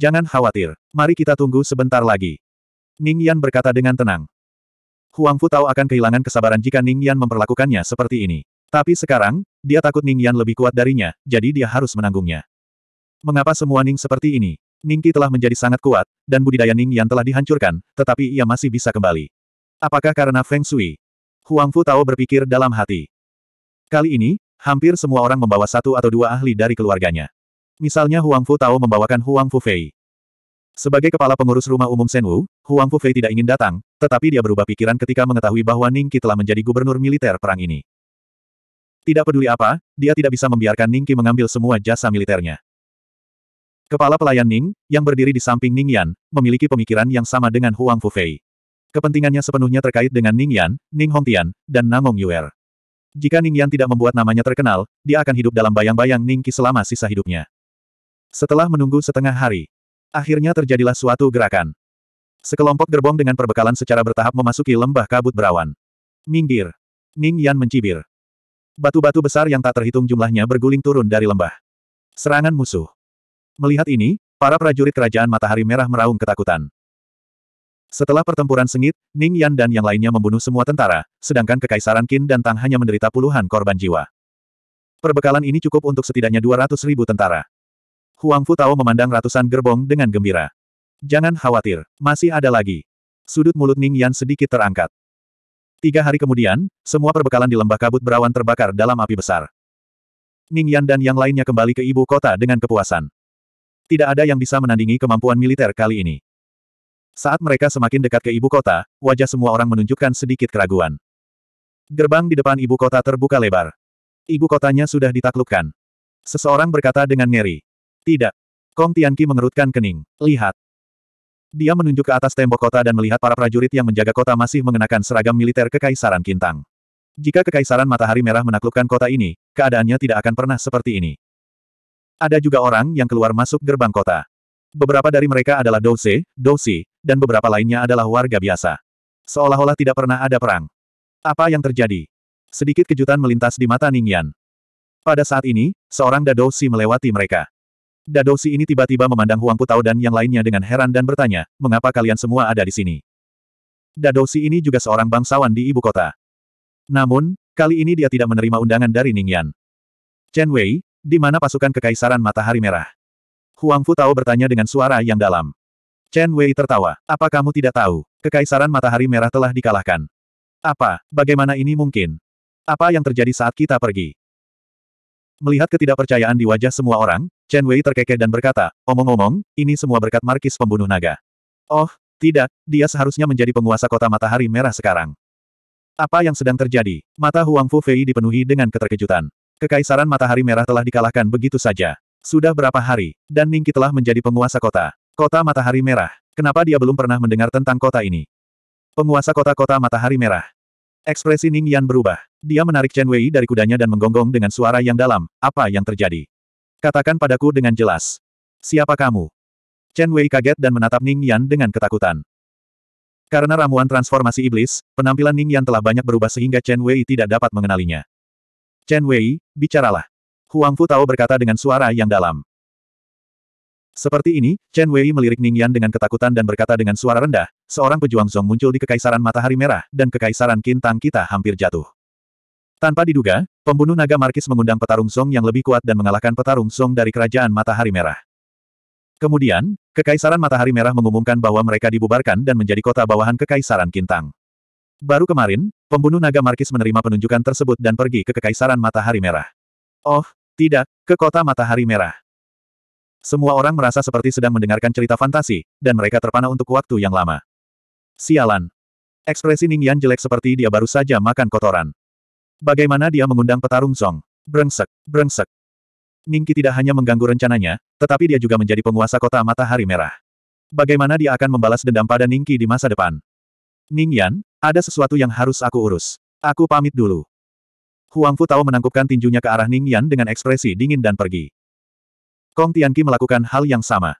Jangan khawatir, mari kita tunggu sebentar lagi. Ning Yan berkata dengan tenang. Huang Fu tahu akan kehilangan kesabaran jika Ning Yan memperlakukannya seperti ini. Tapi sekarang, dia takut Ning Yan lebih kuat darinya, jadi dia harus menanggungnya. Mengapa semua Ning seperti ini? Ning Qi telah menjadi sangat kuat, dan budidaya Ning Yan telah dihancurkan, tetapi ia masih bisa kembali. Apakah karena Feng Shui? Huang Fu Tao berpikir dalam hati. Kali ini, hampir semua orang membawa satu atau dua ahli dari keluarganya. Misalnya Huang Fu Tao membawakan Huang Fu Fei. Sebagai kepala pengurus rumah umum Senwu, Huang Fu Fei tidak ingin datang, tetapi dia berubah pikiran ketika mengetahui bahwa Ningqi telah menjadi gubernur militer perang ini. Tidak peduli apa, dia tidak bisa membiarkan Ningqi mengambil semua jasa militernya. Kepala pelayan Ning, yang berdiri di samping Ning Yan, memiliki pemikiran yang sama dengan Huang Fu Fei. Kepentingannya sepenuhnya terkait dengan Ning Yan, Ning Hong Tian, dan Namong Yuer. Jika Ning Yan tidak membuat namanya terkenal, dia akan hidup dalam bayang-bayang Ningqi selama sisa hidupnya. Setelah menunggu setengah hari, akhirnya terjadilah suatu gerakan. Sekelompok gerbong dengan perbekalan secara bertahap memasuki lembah kabut berawan. Minggir. Ning Yan mencibir. Batu-batu besar yang tak terhitung jumlahnya berguling turun dari lembah. Serangan musuh. Melihat ini, para prajurit kerajaan matahari merah meraung ketakutan. Setelah pertempuran sengit, Ning Yan dan yang lainnya membunuh semua tentara, sedangkan Kekaisaran Qin dan Tang hanya menderita puluhan korban jiwa. Perbekalan ini cukup untuk setidaknya 200 ribu tentara. Huang Fu Futao memandang ratusan gerbong dengan gembira. Jangan khawatir, masih ada lagi. Sudut mulut Ning Yan sedikit terangkat. Tiga hari kemudian, semua perbekalan di lembah kabut berawan terbakar dalam api besar. Ning Yan dan yang lainnya kembali ke ibu kota dengan kepuasan. Tidak ada yang bisa menandingi kemampuan militer kali ini. Saat mereka semakin dekat ke ibu kota, wajah semua orang menunjukkan sedikit keraguan. Gerbang di depan ibu kota terbuka lebar. Ibu kotanya sudah ditaklukkan. Seseorang berkata dengan ngeri. Tidak. Kong Tianqi mengerutkan kening. Lihat. Dia menunjuk ke atas tembok kota dan melihat para prajurit yang menjaga kota masih mengenakan seragam militer Kekaisaran Kintang. Jika Kekaisaran Matahari Merah menaklukkan kota ini, keadaannya tidak akan pernah seperti ini. Ada juga orang yang keluar masuk gerbang kota. Beberapa dari mereka adalah Douze, Dosi, dan beberapa lainnya adalah warga biasa. Seolah-olah tidak pernah ada perang. Apa yang terjadi? Sedikit kejutan melintas di mata Ningyan. Pada saat ini, seorang Dadosi melewati mereka. Dadosi ini tiba-tiba memandang Huang Putao dan yang lainnya dengan heran dan bertanya, mengapa kalian semua ada di sini? Dadosi ini juga seorang bangsawan di ibu kota. Namun, kali ini dia tidak menerima undangan dari Ning Yan. Chen Wei, di mana pasukan Kekaisaran Matahari Merah? Huang Putao bertanya dengan suara yang dalam. Chen Wei tertawa, apa kamu tidak tahu, Kekaisaran Matahari Merah telah dikalahkan. Apa, bagaimana ini mungkin? Apa yang terjadi saat kita pergi? Melihat ketidakpercayaan di wajah semua orang, Chen Wei terkekeh dan berkata, omong-omong, ini semua berkat Markis pembunuh naga. Oh, tidak, dia seharusnya menjadi penguasa kota matahari merah sekarang. Apa yang sedang terjadi? Mata Huang Fu Fei dipenuhi dengan keterkejutan. Kekaisaran matahari merah telah dikalahkan begitu saja. Sudah berapa hari, dan Ningki telah menjadi penguasa kota. Kota Matahari Merah. Kenapa dia belum pernah mendengar tentang kota ini? Penguasa kota-kota Matahari Merah. Ekspresi Ning Yan berubah. Dia menarik Chen Wei dari kudanya dan menggonggong dengan suara yang dalam, apa yang terjadi? Katakan padaku dengan jelas. Siapa kamu? Chen Wei kaget dan menatap Ning Yan dengan ketakutan. Karena ramuan transformasi iblis, penampilan Ning Yan telah banyak berubah sehingga Chen Wei tidak dapat mengenalinya. Chen Wei, bicaralah. Huang Fu Tao berkata dengan suara yang dalam. Seperti ini, Chen Wei melirik Ning Yan dengan ketakutan dan berkata dengan suara rendah, seorang pejuang Zong muncul di Kekaisaran Matahari Merah, dan Kekaisaran Kintang kita hampir jatuh. Tanpa diduga, pembunuh naga Markis mengundang petarung Zong yang lebih kuat dan mengalahkan petarung Zong dari Kerajaan Matahari Merah. Kemudian, Kekaisaran Matahari Merah mengumumkan bahwa mereka dibubarkan dan menjadi kota bawahan Kekaisaran Kintang. Baru kemarin, pembunuh naga Markis menerima penunjukan tersebut dan pergi ke Kekaisaran Matahari Merah. Oh, tidak, ke kota Matahari Merah. Semua orang merasa seperti sedang mendengarkan cerita fantasi, dan mereka terpana untuk waktu yang lama. Sialan. Ekspresi Ning Yan jelek seperti dia baru saja makan kotoran. Bagaimana dia mengundang petarung Song? Brengsek, brengsek. Ningki tidak hanya mengganggu rencananya, tetapi dia juga menjadi penguasa kota matahari merah. Bagaimana dia akan membalas dendam pada Ningki di masa depan? Ning Yan, ada sesuatu yang harus aku urus. Aku pamit dulu. Huang Fu tahu menangkupkan tinjunya ke arah Ning Yan dengan ekspresi dingin dan pergi. Tong Tianqi melakukan hal yang sama.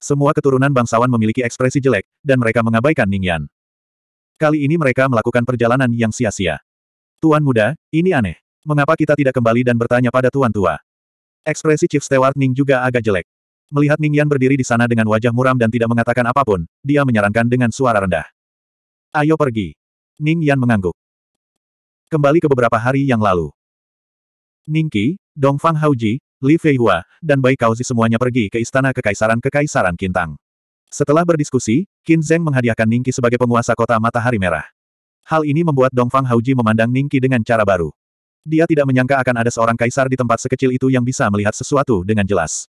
Semua keturunan bangsawan memiliki ekspresi jelek, dan mereka mengabaikan Ningyan. Kali ini mereka melakukan perjalanan yang sia-sia. Tuan muda, ini aneh. Mengapa kita tidak kembali dan bertanya pada tuan tua? Ekspresi Chief Steward Ning juga agak jelek. Melihat Ning Yan berdiri di sana dengan wajah muram dan tidak mengatakan apapun, dia menyarankan dengan suara rendah. Ayo pergi. Ning Yan mengangguk. Kembali ke beberapa hari yang lalu. Ning Ningqi, Dongfang Hauji, Li Feihua, dan Bai Kaozi semuanya pergi ke Istana Kekaisaran Kekaisaran Kintang. Setelah berdiskusi, Qin Zheng menghadiahkan Ningqi sebagai penguasa kota Matahari Merah. Hal ini membuat Dongfang Hauji memandang Ningqi dengan cara baru. Dia tidak menyangka akan ada seorang kaisar di tempat sekecil itu yang bisa melihat sesuatu dengan jelas.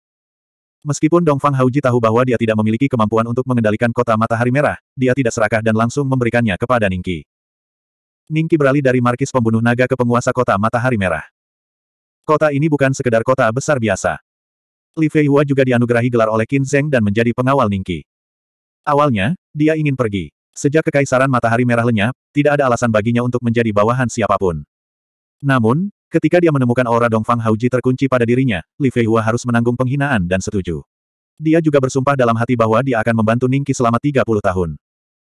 Meskipun Dongfang Hauji tahu bahwa dia tidak memiliki kemampuan untuk mengendalikan kota Matahari Merah, dia tidak serakah dan langsung memberikannya kepada Ningqi. Ningqi beralih dari markis pembunuh naga ke penguasa kota Matahari Merah. Kota ini bukan sekedar kota besar biasa. Li Feihua juga dianugerahi gelar oleh Qin Zheng dan menjadi pengawal Ningqi. Awalnya, dia ingin pergi. Sejak kekaisaran matahari merah lenyap, tidak ada alasan baginya untuk menjadi bawahan siapapun. Namun, ketika dia menemukan aura Dongfang Hauji terkunci pada dirinya, Li Feihua harus menanggung penghinaan dan setuju. Dia juga bersumpah dalam hati bahwa dia akan membantu Ningqi selama 30 tahun.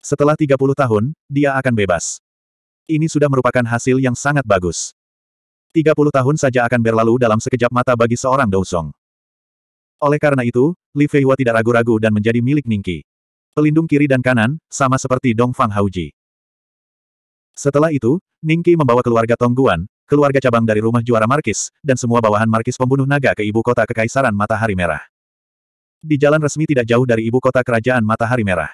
Setelah 30 tahun, dia akan bebas. Ini sudah merupakan hasil yang sangat bagus. 30 tahun saja akan berlalu dalam sekejap mata bagi seorang Dousong. Oleh karena itu, Li Feihua tidak ragu-ragu dan menjadi milik Ningki. Pelindung kiri dan kanan, sama seperti Dong Fang Hauji. Setelah itu, Ningki membawa keluarga Tongguan, keluarga cabang dari rumah juara Markis, dan semua bawahan Markis pembunuh naga ke ibu kota Kekaisaran Matahari Merah. Di jalan resmi tidak jauh dari ibu kota Kerajaan Matahari Merah.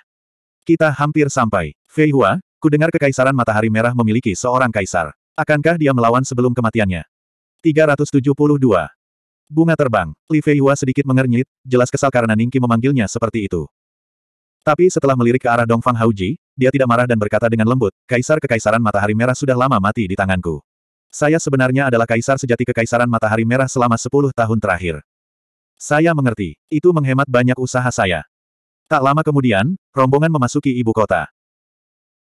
Kita hampir sampai. Feihua, ku dengar Kekaisaran Matahari Merah memiliki seorang kaisar. Akankah dia melawan sebelum kematiannya? 372. Bunga terbang. Li Feihua sedikit mengernyit, jelas kesal karena Ningki memanggilnya seperti itu. Tapi setelah melirik ke arah Dongfang Hauji, dia tidak marah dan berkata dengan lembut, Kaisar Kekaisaran Matahari Merah sudah lama mati di tanganku. Saya sebenarnya adalah kaisar sejati Kekaisaran Matahari Merah selama 10 tahun terakhir. Saya mengerti, itu menghemat banyak usaha saya. Tak lama kemudian, rombongan memasuki ibu kota.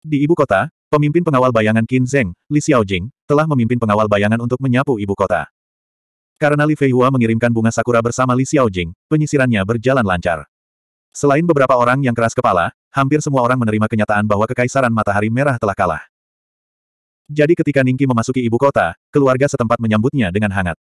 Di ibu kota, Pemimpin pengawal bayangan Qin Zheng, Li Xiaojing, telah memimpin pengawal bayangan untuk menyapu ibu kota. Karena Li Feihua mengirimkan bunga sakura bersama Li Xiaojing, penyisirannya berjalan lancar. Selain beberapa orang yang keras kepala, hampir semua orang menerima kenyataan bahwa Kekaisaran Matahari Merah telah kalah. Jadi ketika Ningki memasuki ibu kota, keluarga setempat menyambutnya dengan hangat.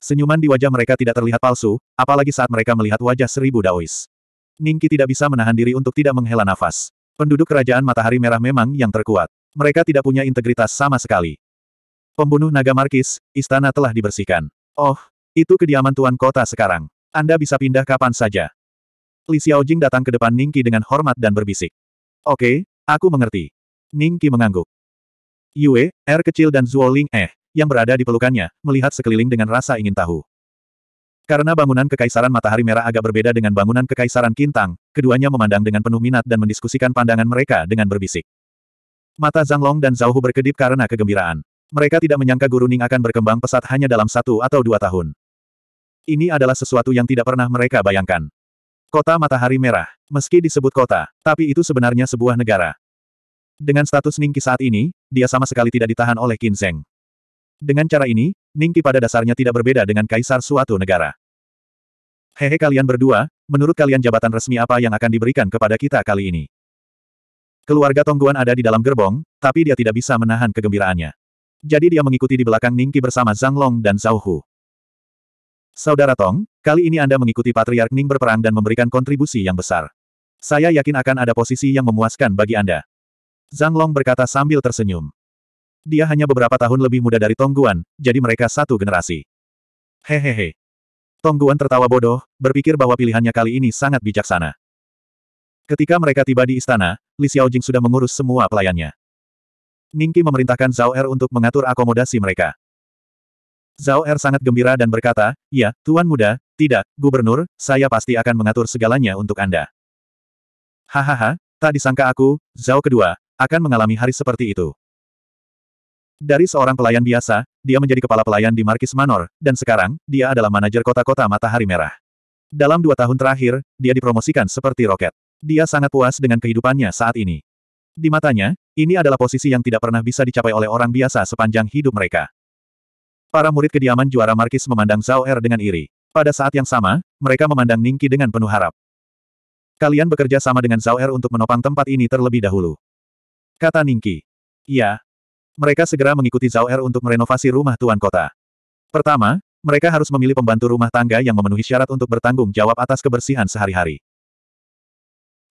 Senyuman di wajah mereka tidak terlihat palsu, apalagi saat mereka melihat wajah seribu daois. Ningki tidak bisa menahan diri untuk tidak menghela nafas. Penduduk Kerajaan Matahari Merah memang yang terkuat. Mereka tidak punya integritas sama sekali. Pembunuh naga Markis, istana telah dibersihkan. Oh, itu kediaman tuan kota sekarang. Anda bisa pindah kapan saja. Li Xiaojing datang ke depan Ningki dengan hormat dan berbisik. Oke, aku mengerti. Ningki mengangguk. Yue, R er kecil dan Zuo Ling eh, yang berada di pelukannya, melihat sekeliling dengan rasa ingin tahu. Karena bangunan Kekaisaran Matahari Merah agak berbeda dengan bangunan Kekaisaran Kintang, keduanya memandang dengan penuh minat dan mendiskusikan pandangan mereka dengan berbisik. Mata Zhang Long dan Zhao Hu berkedip karena kegembiraan. Mereka tidak menyangka Guru Ning akan berkembang pesat hanya dalam satu atau dua tahun. Ini adalah sesuatu yang tidak pernah mereka bayangkan. Kota Matahari Merah, meski disebut kota, tapi itu sebenarnya sebuah negara. Dengan status Ningki saat ini, dia sama sekali tidak ditahan oleh Qin Zheng. Dengan cara ini, Ningki pada dasarnya tidak berbeda dengan kaisar suatu negara. Hehe kalian berdua, menurut kalian jabatan resmi apa yang akan diberikan kepada kita kali ini? Keluarga Tongguan ada di dalam gerbong, tapi dia tidak bisa menahan kegembiraannya. Jadi dia mengikuti di belakang Ningki bersama Zhang Long dan Zhao Hu. Saudara Tong, kali ini Anda mengikuti Patriark Ning berperang dan memberikan kontribusi yang besar. Saya yakin akan ada posisi yang memuaskan bagi Anda. Zhang Long berkata sambil tersenyum. Dia hanya beberapa tahun lebih muda dari Tongguan, jadi mereka satu generasi. Hehehe. Tongguan tertawa bodoh, berpikir bahwa pilihannya kali ini sangat bijaksana. Ketika mereka tiba di istana, Li Xiaojing sudah mengurus semua pelayannya. Ningki memerintahkan Zhao Er untuk mengatur akomodasi mereka. Zhao Er sangat gembira dan berkata, Ya, Tuan Muda, tidak, Gubernur, saya pasti akan mengatur segalanya untuk Anda. Hahaha, tak disangka aku, Zhao kedua, akan mengalami hari seperti itu. Dari seorang pelayan biasa, dia menjadi kepala pelayan di Markis Manor, dan sekarang, dia adalah manajer kota-kota Matahari Merah. Dalam dua tahun terakhir, dia dipromosikan seperti roket. Dia sangat puas dengan kehidupannya saat ini. Di matanya, ini adalah posisi yang tidak pernah bisa dicapai oleh orang biasa sepanjang hidup mereka. Para murid kediaman juara Markis memandang Zhao Er dengan iri. Pada saat yang sama, mereka memandang Ningki dengan penuh harap. Kalian bekerja sama dengan Zhao Er untuk menopang tempat ini terlebih dahulu. Kata Ningki. Ya, mereka segera mengikuti Zhao Er untuk merenovasi rumah tuan kota. Pertama, mereka harus memilih pembantu rumah tangga yang memenuhi syarat untuk bertanggung jawab atas kebersihan sehari-hari.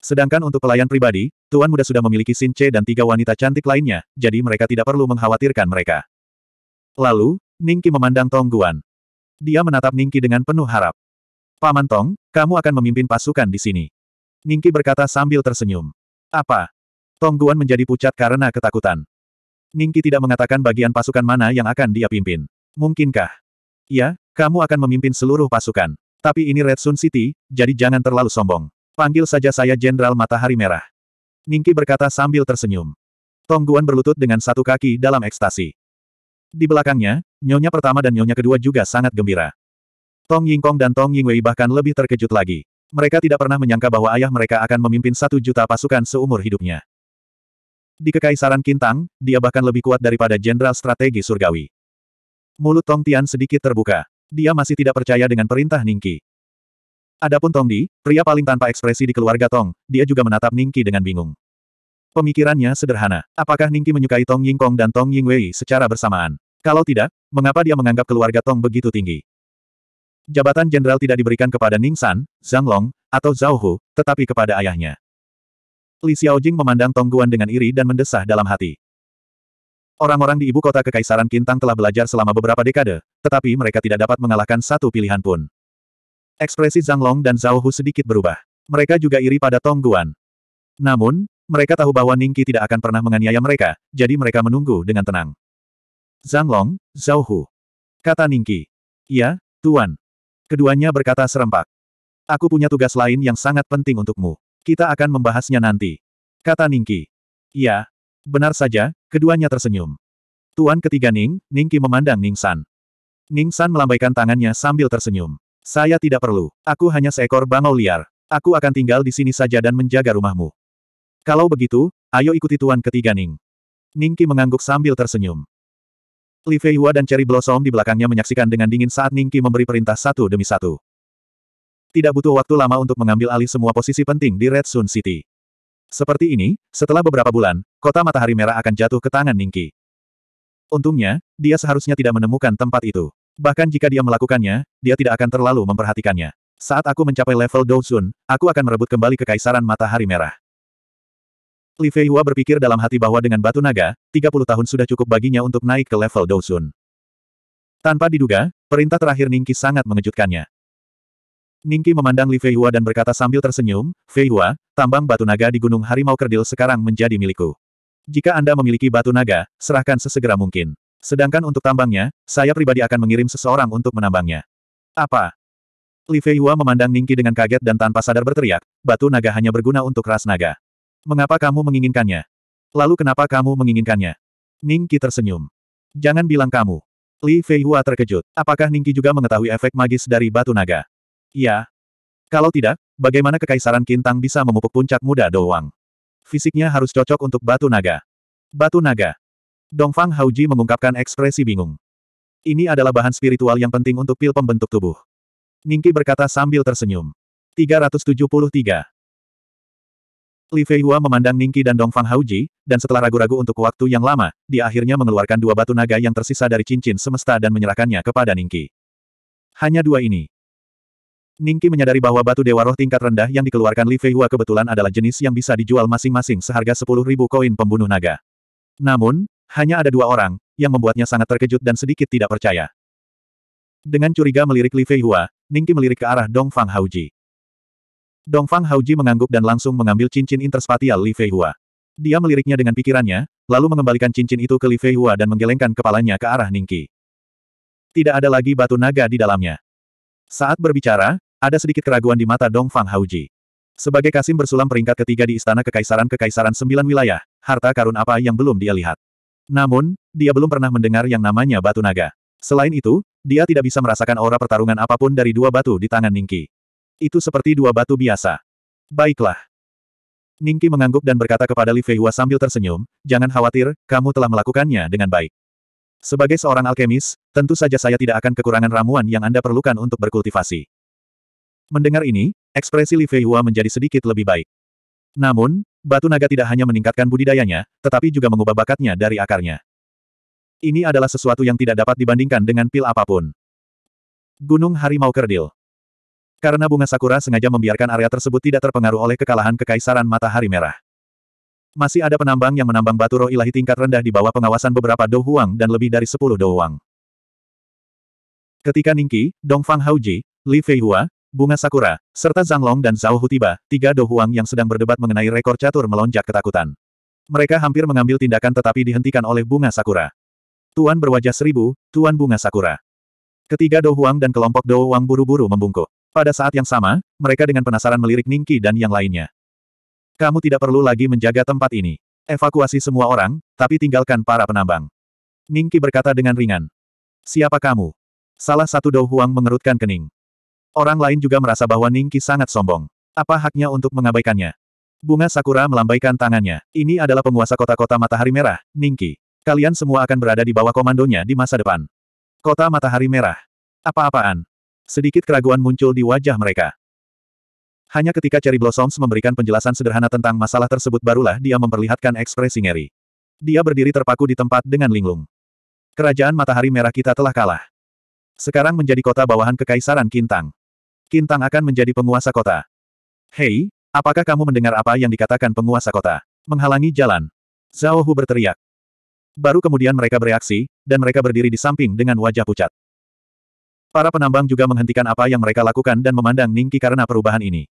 Sedangkan untuk pelayan pribadi, Tuan Muda sudah memiliki Sinche dan tiga wanita cantik lainnya, jadi mereka tidak perlu mengkhawatirkan mereka. Lalu, Ningki memandang Tong Guan. Dia menatap Ningki dengan penuh harap. Paman Tong, kamu akan memimpin pasukan di sini. Ningki berkata sambil tersenyum. Apa? Tong Guan menjadi pucat karena ketakutan. Ningki tidak mengatakan bagian pasukan mana yang akan dia pimpin. Mungkinkah? Ya, kamu akan memimpin seluruh pasukan. Tapi ini Red Sun City, jadi jangan terlalu sombong. Panggil saja saya Jenderal Matahari Merah. Ningki berkata sambil tersenyum. Tongguan berlutut dengan satu kaki dalam ekstasi. Di belakangnya, nyonya pertama dan nyonya kedua juga sangat gembira. Tong Yingkong dan Tong Yingwei bahkan lebih terkejut lagi. Mereka tidak pernah menyangka bahwa ayah mereka akan memimpin satu juta pasukan seumur hidupnya. Di Kekaisaran Kintang, dia bahkan lebih kuat daripada Jenderal Strategi Surgawi. Mulut Tong Tian sedikit terbuka. Dia masih tidak percaya dengan perintah Ningki. Adapun Tong Di, pria paling tanpa ekspresi di keluarga Tong, dia juga menatap Ningki dengan bingung. Pemikirannya sederhana. Apakah Ningki menyukai Tong Ying Kong dan Tong Ying Wei secara bersamaan? Kalau tidak, mengapa dia menganggap keluarga Tong begitu tinggi? Jabatan jenderal tidak diberikan kepada Ning San, Zhang Long, atau Zhao Hu, tetapi kepada ayahnya. Li Xiaojing memandang Tong Guan dengan iri dan mendesah dalam hati. Orang-orang di ibu kota Kekaisaran Kintang telah belajar selama beberapa dekade, tetapi mereka tidak dapat mengalahkan satu pilihan pun. Ekspresi Zhang Long dan Zhao Hu sedikit berubah. Mereka juga iri pada Tong Guan. Namun, mereka tahu bahwa Ningqi tidak akan pernah menganiaya mereka, jadi mereka menunggu dengan tenang. Zhang Long, Zhao Hu. Kata Ningqi. Ya, Tuan. Keduanya berkata serempak. Aku punya tugas lain yang sangat penting untukmu. Kita akan membahasnya nanti. Kata Ningki. Ya, Benar saja, keduanya tersenyum. Tuan ketiga Ning, Ningki memandang Ning San. Ning San melambaikan tangannya sambil tersenyum. Saya tidak perlu. Aku hanya seekor bangau liar. Aku akan tinggal di sini saja dan menjaga rumahmu. Kalau begitu, ayo ikuti Tuan ketiga Ning. Ningki mengangguk sambil tersenyum. Li Feihua dan Cherry Blossom di belakangnya menyaksikan dengan dingin saat Ningki memberi perintah satu demi satu tidak butuh waktu lama untuk mengambil alih semua posisi penting di Red Sun City. Seperti ini, setelah beberapa bulan, kota matahari merah akan jatuh ke tangan Ningki. Untungnya, dia seharusnya tidak menemukan tempat itu. Bahkan jika dia melakukannya, dia tidak akan terlalu memperhatikannya. Saat aku mencapai level Douzun, aku akan merebut kembali kekaisaran matahari merah. Li Fei Hua berpikir dalam hati bahwa dengan batu naga, 30 tahun sudah cukup baginya untuk naik ke level Douzun. Tanpa diduga, perintah terakhir Ningki sangat mengejutkannya. Ningki memandang Li Feihua dan berkata sambil tersenyum, Feihua, tambang batu naga di Gunung Harimau Kerdil sekarang menjadi milikku. Jika Anda memiliki batu naga, serahkan sesegera mungkin. Sedangkan untuk tambangnya, saya pribadi akan mengirim seseorang untuk menambangnya. Apa? Li Feihua memandang Ningki dengan kaget dan tanpa sadar berteriak, batu naga hanya berguna untuk ras naga. Mengapa kamu menginginkannya? Lalu kenapa kamu menginginkannya? Ningki tersenyum. Jangan bilang kamu. Li Feihua terkejut. Apakah Ningki juga mengetahui efek magis dari batu naga? Iya. Kalau tidak, bagaimana Kekaisaran Kintang bisa memupuk puncak muda doang? Fisiknya harus cocok untuk batu naga. Batu naga. Dongfang Hauji mengungkapkan ekspresi bingung. Ini adalah bahan spiritual yang penting untuk pil pembentuk tubuh. Ningki berkata sambil tersenyum. 373. Li Feihua memandang Ningki dan Dongfang Hauji, dan setelah ragu-ragu untuk waktu yang lama, dia akhirnya mengeluarkan dua batu naga yang tersisa dari cincin semesta dan menyerahkannya kepada Ningki. Hanya dua ini. Ningki menyadari bahwa batu dewa roh tingkat rendah yang dikeluarkan Li Feihua kebetulan adalah jenis yang bisa dijual masing-masing seharga 10.000 koin pembunuh naga. Namun, hanya ada dua orang, yang membuatnya sangat terkejut dan sedikit tidak percaya. Dengan curiga melirik Li Feihua, Ningki melirik ke arah Dong Fang Haoji. Dong Fang Haoji mengangguk dan langsung mengambil cincin interspatial Li Feihua. Dia meliriknya dengan pikirannya, lalu mengembalikan cincin itu ke Li Feihua dan menggelengkan kepalanya ke arah Ningki. Tidak ada lagi batu naga di dalamnya. Saat berbicara, ada sedikit keraguan di mata Dong Fang Hauji. Sebagai Kasim bersulam peringkat ketiga di Istana Kekaisaran Kekaisaran Sembilan Wilayah, harta karun apa yang belum dia lihat. Namun, dia belum pernah mendengar yang namanya batu naga. Selain itu, dia tidak bisa merasakan aura pertarungan apapun dari dua batu di tangan Ningki. Itu seperti dua batu biasa. Baiklah. Ningki mengangguk dan berkata kepada Li Feihua sambil tersenyum, jangan khawatir, kamu telah melakukannya dengan baik. Sebagai seorang alkemis, tentu saja saya tidak akan kekurangan ramuan yang Anda perlukan untuk berkultivasi. Mendengar ini, ekspresi Li Feihua menjadi sedikit lebih baik. Namun, batu naga tidak hanya meningkatkan budidayanya, tetapi juga mengubah bakatnya dari akarnya. Ini adalah sesuatu yang tidak dapat dibandingkan dengan pil apapun. Gunung Harimau Kerdil Karena bunga sakura sengaja membiarkan area tersebut tidak terpengaruh oleh kekalahan Kekaisaran Matahari Merah. Masih ada penambang yang menambang batu roh ilahi tingkat rendah di bawah pengawasan beberapa dohuang dan lebih dari sepuluh dohuang. Ketika Ningqi, Dongfang Hauji, Li Feihua, Bunga Sakura, serta Zhang Long dan Zhao Hutiba, tiga Dohuang yang sedang berdebat mengenai rekor catur melonjak ketakutan. Mereka hampir mengambil tindakan tetapi dihentikan oleh Bunga Sakura. Tuan berwajah seribu, Tuan Bunga Sakura. Ketiga Dohuang dan kelompok Dohuang buru-buru membungkuk. Pada saat yang sama, mereka dengan penasaran melirik Ningki dan yang lainnya. Kamu tidak perlu lagi menjaga tempat ini. Evakuasi semua orang, tapi tinggalkan para penambang. Ningki berkata dengan ringan. Siapa kamu? Salah satu Dohuang mengerutkan kening. Orang lain juga merasa bahwa Ningki sangat sombong. Apa haknya untuk mengabaikannya? Bunga Sakura melambaikan tangannya. Ini adalah penguasa kota-kota matahari merah, Ningki. Kalian semua akan berada di bawah komandonya di masa depan. Kota matahari merah. Apa-apaan? Sedikit keraguan muncul di wajah mereka. Hanya ketika Cherry Blossoms memberikan penjelasan sederhana tentang masalah tersebut barulah dia memperlihatkan ekspresi ngeri. Dia berdiri terpaku di tempat dengan linglung. Kerajaan Matahari Merah kita telah kalah. Sekarang menjadi kota bawahan Kekaisaran Kintang. Kintang akan menjadi penguasa kota. Hei, apakah kamu mendengar apa yang dikatakan penguasa kota? Menghalangi jalan. Zhao Hu berteriak. Baru kemudian mereka bereaksi, dan mereka berdiri di samping dengan wajah pucat. Para penambang juga menghentikan apa yang mereka lakukan dan memandang Ningki karena perubahan ini.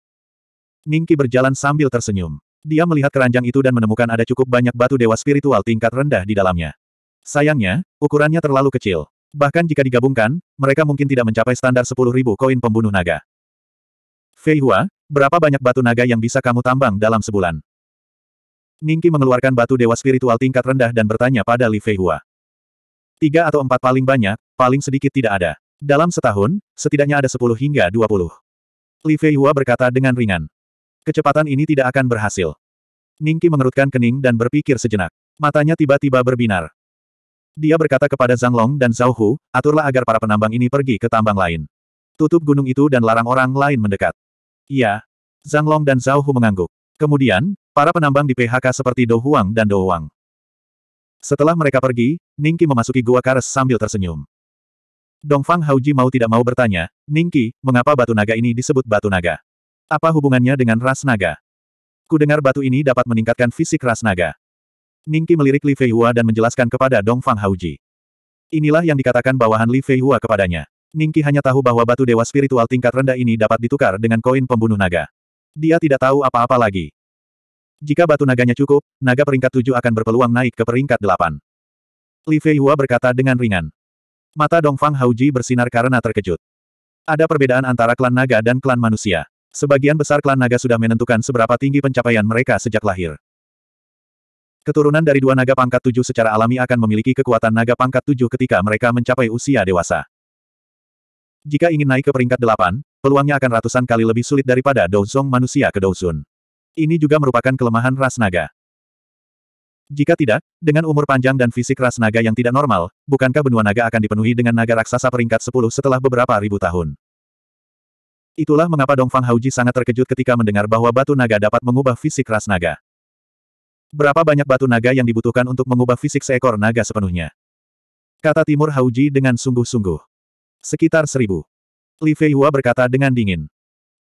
Ningki berjalan sambil tersenyum. Dia melihat keranjang itu dan menemukan ada cukup banyak batu dewa spiritual tingkat rendah di dalamnya. Sayangnya, ukurannya terlalu kecil. Bahkan jika digabungkan, mereka mungkin tidak mencapai standar 10.000 koin pembunuh naga. Fei Hua, berapa banyak batu naga yang bisa kamu tambang dalam sebulan? Ningki mengeluarkan batu dewa spiritual tingkat rendah dan bertanya pada Li Fei Hua. Tiga atau empat paling banyak, paling sedikit tidak ada. Dalam setahun, setidaknya ada sepuluh hingga dua puluh. Li Fei Hua berkata dengan ringan. Kecepatan ini tidak akan berhasil. Ningki mengerutkan kening dan berpikir sejenak. Matanya tiba-tiba berbinar. Dia berkata kepada Zhang Long dan Zhao Hu, aturlah agar para penambang ini pergi ke tambang lain. Tutup gunung itu dan larang orang lain mendekat. Iya. Zhang Long dan Zhao Hu mengangguk. Kemudian, para penambang di PHK seperti Dou Huang dan Dou Wang. Setelah mereka pergi, Ningki memasuki gua kares sambil tersenyum. Dong Fang Hauji mau tidak mau bertanya, Ningki, mengapa batu naga ini disebut batu naga? Apa hubungannya dengan ras naga? Ku dengar batu ini dapat meningkatkan fisik ras naga. Ningki melirik Li Feihua dan menjelaskan kepada Dong Fang Hauji. Inilah yang dikatakan bawahan Li Feihua kepadanya. Ningki hanya tahu bahwa batu dewa spiritual tingkat rendah ini dapat ditukar dengan koin pembunuh naga. Dia tidak tahu apa-apa lagi. Jika batu naganya cukup, naga peringkat tujuh akan berpeluang naik ke peringkat delapan. Li Fei Hua berkata dengan ringan. Mata Dongfang Hauji bersinar karena terkejut. Ada perbedaan antara klan naga dan klan manusia. Sebagian besar klan naga sudah menentukan seberapa tinggi pencapaian mereka sejak lahir. Keturunan dari dua naga pangkat tujuh secara alami akan memiliki kekuatan naga pangkat tujuh ketika mereka mencapai usia dewasa. Jika ingin naik ke peringkat delapan, peluangnya akan ratusan kali lebih sulit daripada Douzong manusia ke Douzun. Ini juga merupakan kelemahan ras naga. Jika tidak, dengan umur panjang dan fisik ras naga yang tidak normal, bukankah benua naga akan dipenuhi dengan naga raksasa peringkat 10 setelah beberapa ribu tahun? Itulah mengapa Dongfang Hauji sangat terkejut ketika mendengar bahwa batu naga dapat mengubah fisik ras naga. Berapa banyak batu naga yang dibutuhkan untuk mengubah fisik seekor naga sepenuhnya? Kata Timur Hauji dengan sungguh-sungguh. Sekitar seribu. Li Fei Hua berkata dengan dingin.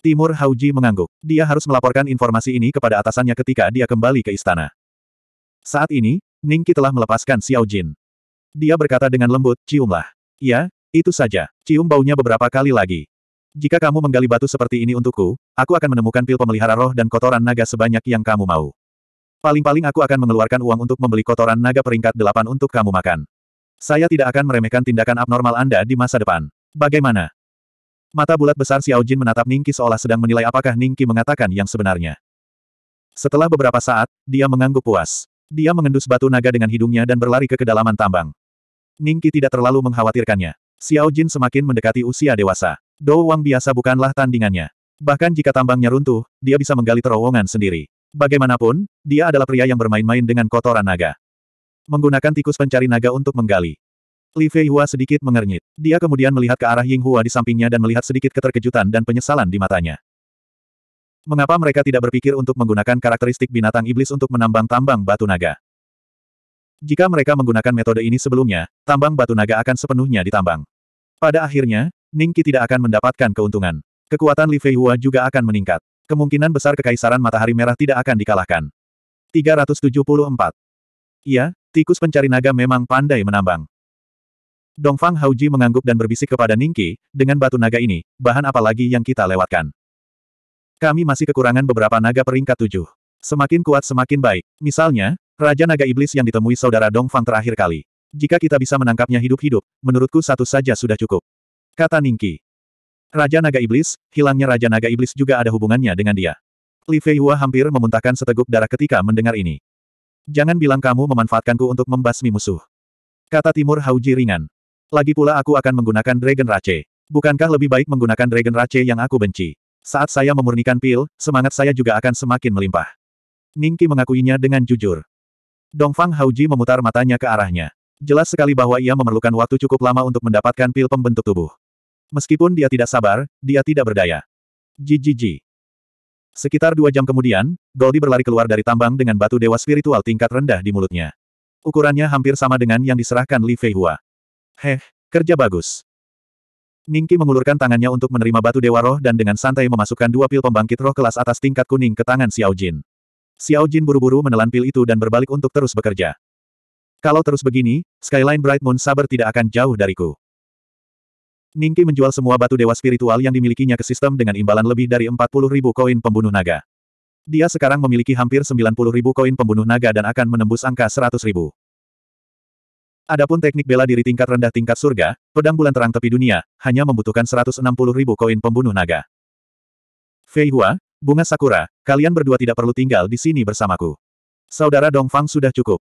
Timur Hauji mengangguk. Dia harus melaporkan informasi ini kepada atasannya ketika dia kembali ke istana. Saat ini, Ning Ningki telah melepaskan Xiao Jin. Dia berkata dengan lembut, ciumlah. Ya, itu saja. Cium baunya beberapa kali lagi. Jika kamu menggali batu seperti ini untukku, aku akan menemukan pil pemelihara roh dan kotoran naga sebanyak yang kamu mau. Paling-paling aku akan mengeluarkan uang untuk membeli kotoran naga peringkat delapan untuk kamu makan. Saya tidak akan meremehkan tindakan abnormal Anda di masa depan. Bagaimana? Mata bulat besar Xiao Jin menatap Ningki seolah sedang menilai apakah Ningki mengatakan yang sebenarnya. Setelah beberapa saat, dia mengangguk puas. Dia mengendus batu naga dengan hidungnya dan berlari ke kedalaman tambang. Ningki tidak terlalu mengkhawatirkannya. Xiao Jin semakin mendekati usia dewasa. Dou Wang biasa bukanlah tandingannya. Bahkan jika tambangnya runtuh, dia bisa menggali terowongan sendiri. Bagaimanapun, dia adalah pria yang bermain-main dengan kotoran naga menggunakan tikus pencari naga untuk menggali. Li Fei Hua sedikit mengernyit. Dia kemudian melihat ke arah Ying Hua di sampingnya dan melihat sedikit keterkejutan dan penyesalan di matanya. Mengapa mereka tidak berpikir untuk menggunakan karakteristik binatang iblis untuk menambang tambang batu naga? Jika mereka menggunakan metode ini sebelumnya, tambang batu naga akan sepenuhnya ditambang. Pada akhirnya, Ning Qi tidak akan mendapatkan keuntungan. Kekuatan Li Fei Hua juga akan meningkat. Kemungkinan besar kekaisaran matahari merah tidak akan dikalahkan. 374. Iya, Tikus pencari naga memang pandai menambang. Dongfang Hauji mengangguk dan berbisik kepada Ningki, dengan batu naga ini, bahan apa lagi yang kita lewatkan? Kami masih kekurangan beberapa naga peringkat tujuh. Semakin kuat semakin baik. Misalnya, Raja Naga Iblis yang ditemui saudara Dongfang terakhir kali. Jika kita bisa menangkapnya hidup-hidup, menurutku satu saja sudah cukup. Kata Ningki. Raja Naga Iblis, hilangnya Raja Naga Iblis juga ada hubungannya dengan dia. Li Feihua hampir memuntahkan seteguk darah ketika mendengar ini. Jangan bilang kamu memanfaatkanku untuk membasmi musuh. Kata Timur Hauji ringan. Lagi pula aku akan menggunakan Dragon Rache. Bukankah lebih baik menggunakan Dragon Rache yang aku benci? Saat saya memurnikan pil, semangat saya juga akan semakin melimpah. Ningki mengakuinya dengan jujur. Dongfang Hauji memutar matanya ke arahnya. Jelas sekali bahwa ia memerlukan waktu cukup lama untuk mendapatkan pil pembentuk tubuh. Meskipun dia tidak sabar, dia tidak berdaya. Jijiji. Sekitar dua jam kemudian, Goldie berlari keluar dari tambang dengan batu dewa spiritual tingkat rendah di mulutnya. Ukurannya hampir sama dengan yang diserahkan Li Fei Hua. Heh, kerja bagus. Ningki mengulurkan tangannya untuk menerima batu dewa roh dan dengan santai memasukkan dua pil pembangkit roh kelas atas tingkat kuning ke tangan Xiao Jin. Xiao Jin buru-buru menelan pil itu dan berbalik untuk terus bekerja. Kalau terus begini, Skyline Bright Moon Saber tidak akan jauh dariku. Ningki menjual semua batu dewa spiritual yang dimilikinya ke sistem dengan imbalan lebih dari 40 ribu koin pembunuh naga. Dia sekarang memiliki hampir 90 ribu koin pembunuh naga dan akan menembus angka 100 ribu. Adapun teknik bela diri tingkat rendah tingkat surga, pedang bulan terang tepi dunia, hanya membutuhkan 160 ribu koin pembunuh naga. Fei Hua, Bunga Sakura, kalian berdua tidak perlu tinggal di sini bersamaku. Saudara Dongfang sudah cukup.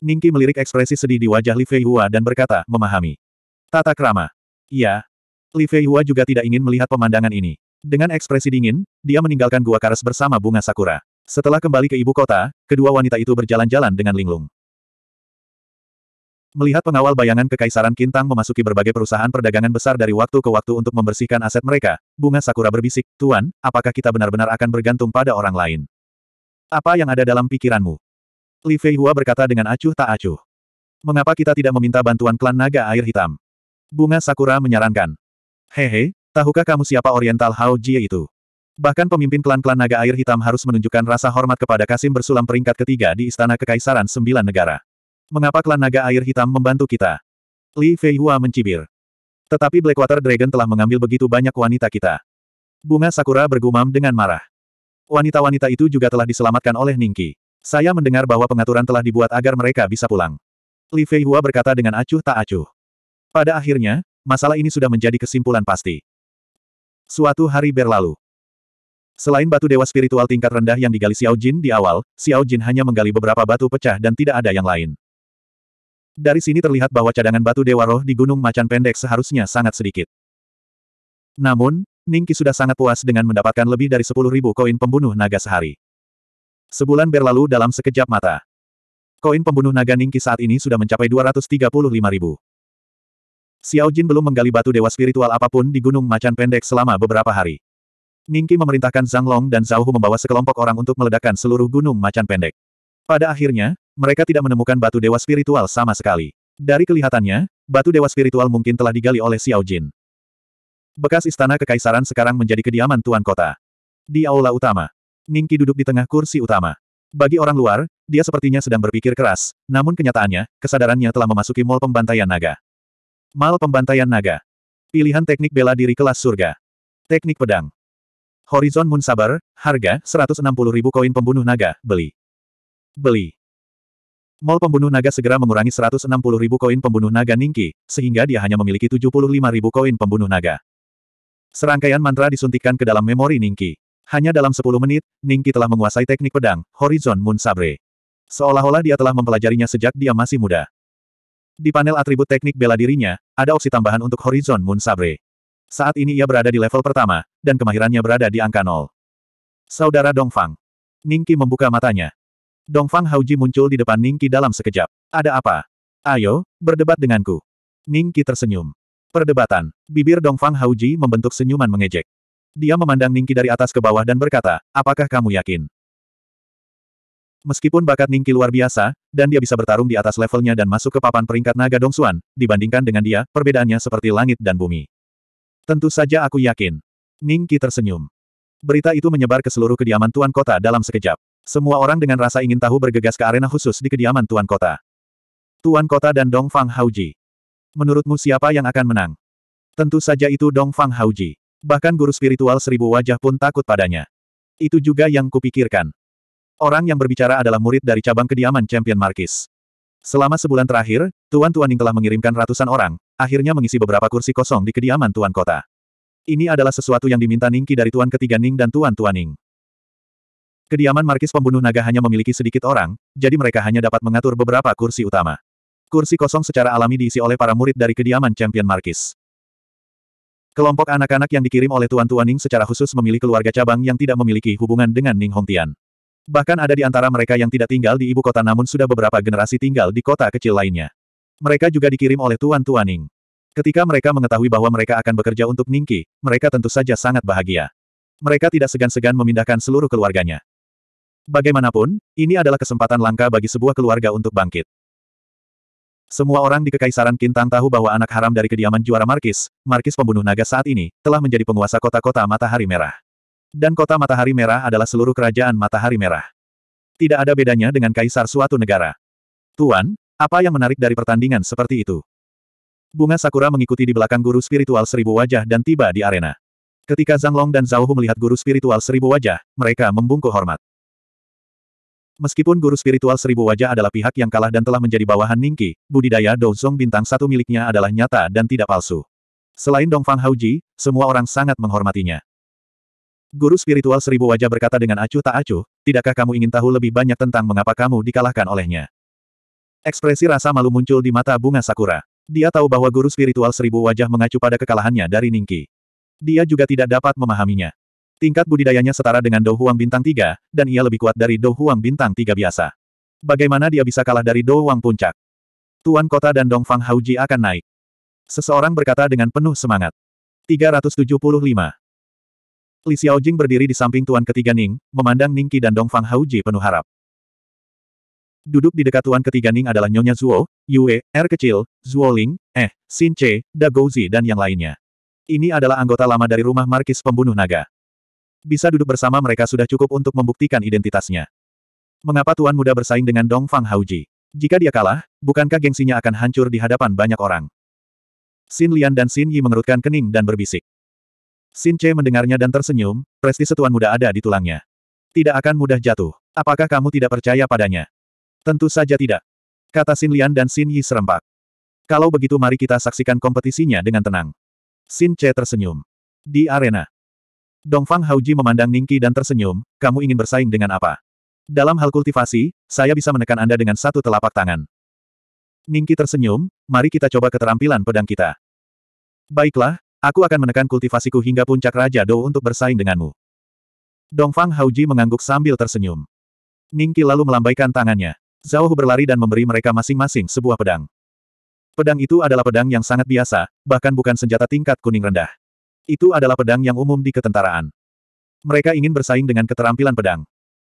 Ningki melirik ekspresi sedih di wajah Li Fei Hua dan berkata, memahami. Tata krama. Iya. Li Feihua juga tidak ingin melihat pemandangan ini. Dengan ekspresi dingin, dia meninggalkan gua karas bersama bunga sakura. Setelah kembali ke ibu kota, kedua wanita itu berjalan-jalan dengan linglung. Melihat pengawal bayangan Kekaisaran Kintang memasuki berbagai perusahaan perdagangan besar dari waktu ke waktu untuk membersihkan aset mereka, Bunga Sakura berbisik, Tuan, apakah kita benar-benar akan bergantung pada orang lain? Apa yang ada dalam pikiranmu? Li Fei Hua berkata dengan acuh tak acuh. Mengapa kita tidak meminta bantuan klan naga air hitam? Bunga Sakura menyarankan. Hehe, tahukah kamu siapa Oriental Hao Jie itu? Bahkan pemimpin klan-klan naga air hitam harus menunjukkan rasa hormat kepada Kasim bersulam peringkat ketiga di Istana Kekaisaran Sembilan Negara. Mengapa klan naga air hitam membantu kita? Li Fei Hua mencibir. Tetapi Blackwater Dragon telah mengambil begitu banyak wanita kita. Bunga Sakura bergumam dengan marah. Wanita-wanita itu juga telah diselamatkan oleh Ningki. Saya mendengar bahwa pengaturan telah dibuat agar mereka bisa pulang. Li Fei Hua berkata dengan acuh tak acuh. Pada akhirnya, masalah ini sudah menjadi kesimpulan pasti. Suatu hari berlalu. Selain batu dewa spiritual tingkat rendah yang digali Xiao Jin di awal, Xiao Jin hanya menggali beberapa batu pecah dan tidak ada yang lain. Dari sini terlihat bahwa cadangan batu dewa roh di Gunung Macan Pendek seharusnya sangat sedikit. Namun, Ningki sudah sangat puas dengan mendapatkan lebih dari 10.000 koin pembunuh naga sehari. Sebulan berlalu dalam sekejap mata. Koin pembunuh naga Ningki saat ini sudah mencapai 235.000. Xiao Jin belum menggali batu dewa spiritual apapun di Gunung Macan Pendek selama beberapa hari. Ningki memerintahkan Zhang Long dan Zhao Hu membawa sekelompok orang untuk meledakkan seluruh Gunung Macan Pendek. Pada akhirnya, mereka tidak menemukan batu dewa spiritual sama sekali. Dari kelihatannya, batu dewa spiritual mungkin telah digali oleh Xiao Jin. Bekas istana kekaisaran sekarang menjadi kediaman tuan kota. Di aula utama, Ningki duduk di tengah kursi utama. Bagi orang luar, dia sepertinya sedang berpikir keras, namun kenyataannya, kesadarannya telah memasuki mall pembantaian naga. Mal pembantaian naga. Pilihan teknik bela diri kelas surga. Teknik pedang. Horizon Moon Sabar, harga ribu koin pembunuh naga, beli. Beli. Mall pembunuh naga segera mengurangi ribu koin pembunuh naga Ningki, sehingga dia hanya memiliki ribu koin pembunuh naga. Serangkaian mantra disuntikkan ke dalam memori Ningki. Hanya dalam 10 menit, Ningki telah menguasai teknik pedang, Horizon Moon Sabre. Seolah-olah dia telah mempelajarinya sejak dia masih muda. Di panel atribut teknik bela dirinya, ada opsi tambahan untuk Horizon Moon Sabre. Saat ini ia berada di level pertama, dan kemahirannya berada di angka nol. Saudara Dongfang. Ningki membuka matanya. Dongfang Hauji muncul di depan Ningki dalam sekejap. Ada apa? Ayo, berdebat denganku. Ningki tersenyum. Perdebatan. Bibir Dongfang Hauji membentuk senyuman mengejek. Dia memandang Ningki dari atas ke bawah dan berkata, apakah kamu yakin? Meskipun bakat Ningki luar biasa, dan dia bisa bertarung di atas levelnya dan masuk ke papan peringkat naga Dongsuan, dibandingkan dengan dia, perbedaannya seperti langit dan bumi. Tentu saja aku yakin. Ningki tersenyum. Berita itu menyebar ke seluruh kediaman Tuan Kota dalam sekejap. Semua orang dengan rasa ingin tahu bergegas ke arena khusus di kediaman Tuan Kota. Tuan Kota dan Dong Fang Hauji. Menurutmu siapa yang akan menang? Tentu saja itu Dong Fang Hauji. Bahkan guru spiritual seribu wajah pun takut padanya. Itu juga yang kupikirkan. Orang yang berbicara adalah murid dari cabang kediaman Champion Markis. Selama sebulan terakhir, Tuan Tuaning telah mengirimkan ratusan orang, akhirnya mengisi beberapa kursi kosong di kediaman Tuan Kota. Ini adalah sesuatu yang diminta Ningki dari Tuan Ketiga Ning dan Tuan Tuaning. Kediaman Markis pembunuh naga hanya memiliki sedikit orang, jadi mereka hanya dapat mengatur beberapa kursi utama. Kursi kosong secara alami diisi oleh para murid dari kediaman Champion Markis. Kelompok anak-anak yang dikirim oleh Tuan Tuaning secara khusus memilih keluarga cabang yang tidak memiliki hubungan dengan Ning Hongtian. Bahkan ada di antara mereka yang tidak tinggal di ibu kota namun sudah beberapa generasi tinggal di kota kecil lainnya. Mereka juga dikirim oleh Tuan Tuaning. Ketika mereka mengetahui bahwa mereka akan bekerja untuk Ningki, mereka tentu saja sangat bahagia. Mereka tidak segan-segan memindahkan seluruh keluarganya. Bagaimanapun, ini adalah kesempatan langka bagi sebuah keluarga untuk bangkit. Semua orang di Kekaisaran Kintang tahu bahwa anak haram dari kediaman juara Markis, Markis pembunuh naga saat ini, telah menjadi penguasa kota-kota matahari merah. Dan kota matahari merah adalah seluruh kerajaan matahari merah. Tidak ada bedanya dengan kaisar suatu negara. Tuan, apa yang menarik dari pertandingan seperti itu? Bunga Sakura mengikuti di belakang guru spiritual seribu wajah dan tiba di arena. Ketika Zhang Long dan Zhao Hu melihat guru spiritual seribu wajah, mereka membungkuk hormat. Meskipun guru spiritual seribu wajah adalah pihak yang kalah dan telah menjadi bawahan Ningki, budidaya Douzong bintang satu miliknya adalah nyata dan tidak palsu. Selain Dongfang Hauji, semua orang sangat menghormatinya. Guru spiritual seribu wajah berkata dengan acuh tak acuh, tidakkah kamu ingin tahu lebih banyak tentang mengapa kamu dikalahkan olehnya? Ekspresi rasa malu muncul di mata bunga sakura. Dia tahu bahwa guru spiritual seribu wajah mengacu pada kekalahannya dari Ningki. Dia juga tidak dapat memahaminya. Tingkat budidayanya setara dengan Dou Huang bintang tiga, dan ia lebih kuat dari Dou Huang bintang tiga biasa. Bagaimana dia bisa kalah dari Dou Huang puncak? Tuan Kota dan Dong Fang Hauji akan naik. Seseorang berkata dengan penuh semangat. 375. Li Xiaojing berdiri di samping tuan ketiga Ning, memandang Ning Qi dan Dongfang Hauji penuh harap. Duduk di dekat tuan ketiga Ning adalah Nyonya Zuo, Yue, Er Kecil, Zuo Ling, Eh, Xin Che, Da Gouzi dan yang lainnya. Ini adalah anggota lama dari rumah markis pembunuh naga. Bisa duduk bersama mereka sudah cukup untuk membuktikan identitasnya. Mengapa tuan muda bersaing dengan Dongfang Hauji? Jika dia kalah, bukankah gengsinya akan hancur di hadapan banyak orang? Xin Lian dan Xin Yi mengerutkan kening dan berbisik. Sin Che mendengarnya dan tersenyum, prestise tuan muda ada di tulangnya. Tidak akan mudah jatuh. Apakah kamu tidak percaya padanya? Tentu saja tidak. Kata Sin Lian dan Xin Yi serempak. Kalau begitu mari kita saksikan kompetisinya dengan tenang. Sin Che tersenyum. Di arena. Dongfang Hauji memandang Ningki dan tersenyum, kamu ingin bersaing dengan apa? Dalam hal kultivasi, saya bisa menekan Anda dengan satu telapak tangan. Ningki tersenyum, mari kita coba keterampilan pedang kita. Baiklah, Aku akan menekan kultivasiku hingga puncak Raja Dou untuk bersaing denganmu. Dongfang Hauji mengangguk sambil tersenyum. Ningki lalu melambaikan tangannya. Zhao Hu berlari dan memberi mereka masing-masing sebuah pedang. Pedang itu adalah pedang yang sangat biasa, bahkan bukan senjata tingkat kuning rendah. Itu adalah pedang yang umum di ketentaraan. Mereka ingin bersaing dengan keterampilan pedang.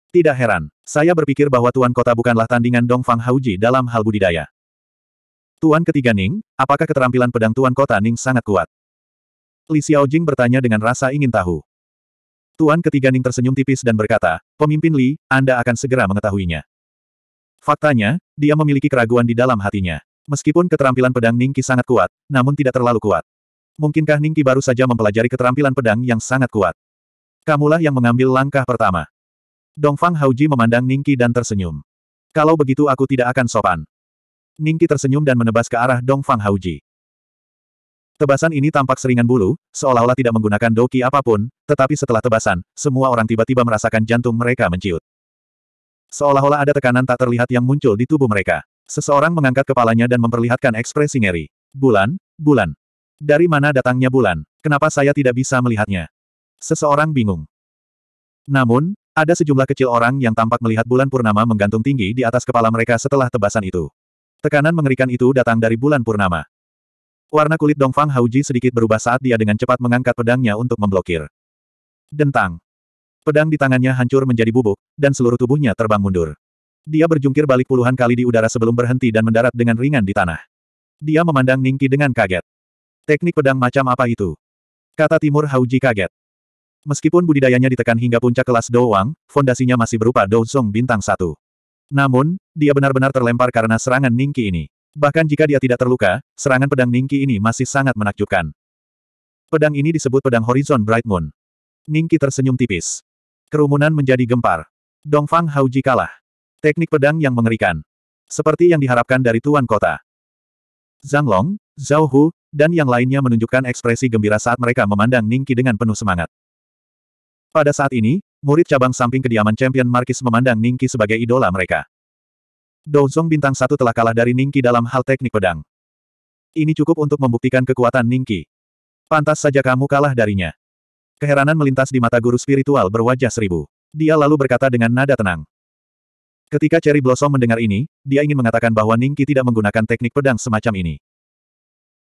Tidak heran, saya berpikir bahwa Tuan Kota bukanlah tandingan Dongfang Hauji dalam hal budidaya. Tuan ketiga Ning, apakah keterampilan pedang Tuan Kota Ning sangat kuat? Li Xiaojing bertanya dengan rasa ingin tahu. Tuan ketiga Ning tersenyum tipis dan berkata, Pemimpin Li, Anda akan segera mengetahuinya. Faktanya, dia memiliki keraguan di dalam hatinya. Meskipun keterampilan pedang Ningki sangat kuat, namun tidak terlalu kuat. Mungkinkah Ningki baru saja mempelajari keterampilan pedang yang sangat kuat? Kamulah yang mengambil langkah pertama. Dongfang Hauji memandang Ningki dan tersenyum. Kalau begitu aku tidak akan sopan. Ningki tersenyum dan menebas ke arah Dongfang Hauji. Tebasan ini tampak seringan bulu, seolah-olah tidak menggunakan doki apapun, tetapi setelah tebasan, semua orang tiba-tiba merasakan jantung mereka menciut. Seolah-olah ada tekanan tak terlihat yang muncul di tubuh mereka. Seseorang mengangkat kepalanya dan memperlihatkan ekspresi ngeri. Bulan, bulan. Dari mana datangnya bulan? Kenapa saya tidak bisa melihatnya? Seseorang bingung. Namun, ada sejumlah kecil orang yang tampak melihat bulan purnama menggantung tinggi di atas kepala mereka setelah tebasan itu. Tekanan mengerikan itu datang dari bulan purnama. Warna kulit Dongfang Hauji sedikit berubah saat dia dengan cepat mengangkat pedangnya untuk memblokir. Dentang. Pedang di tangannya hancur menjadi bubuk, dan seluruh tubuhnya terbang mundur. Dia berjungkir balik puluhan kali di udara sebelum berhenti dan mendarat dengan ringan di tanah. Dia memandang Ningki dengan kaget. Teknik pedang macam apa itu? Kata Timur Hauji kaget. Meskipun budidayanya ditekan hingga puncak kelas doang, fondasinya masih berupa Dou bintang satu. Namun, dia benar-benar terlempar karena serangan Ningki ini. Bahkan jika dia tidak terluka, serangan pedang Ningki ini masih sangat menakjubkan. Pedang ini disebut pedang Horizon Bright Moon. Ningki tersenyum tipis. Kerumunan menjadi gempar. Dongfang Hauji kalah. Teknik pedang yang mengerikan. Seperti yang diharapkan dari tuan kota. Zhang Long, Zhao Hu, dan yang lainnya menunjukkan ekspresi gembira saat mereka memandang Ningki dengan penuh semangat. Pada saat ini, murid cabang samping kediaman champion Markis memandang Ningki sebagai idola mereka. Douzong bintang satu telah kalah dari Ningki dalam hal teknik pedang. Ini cukup untuk membuktikan kekuatan Ningki. Pantas saja kamu kalah darinya. Keheranan melintas di mata guru spiritual berwajah seribu. Dia lalu berkata dengan nada tenang. Ketika Cherry Blossom mendengar ini, dia ingin mengatakan bahwa Ningki tidak menggunakan teknik pedang semacam ini.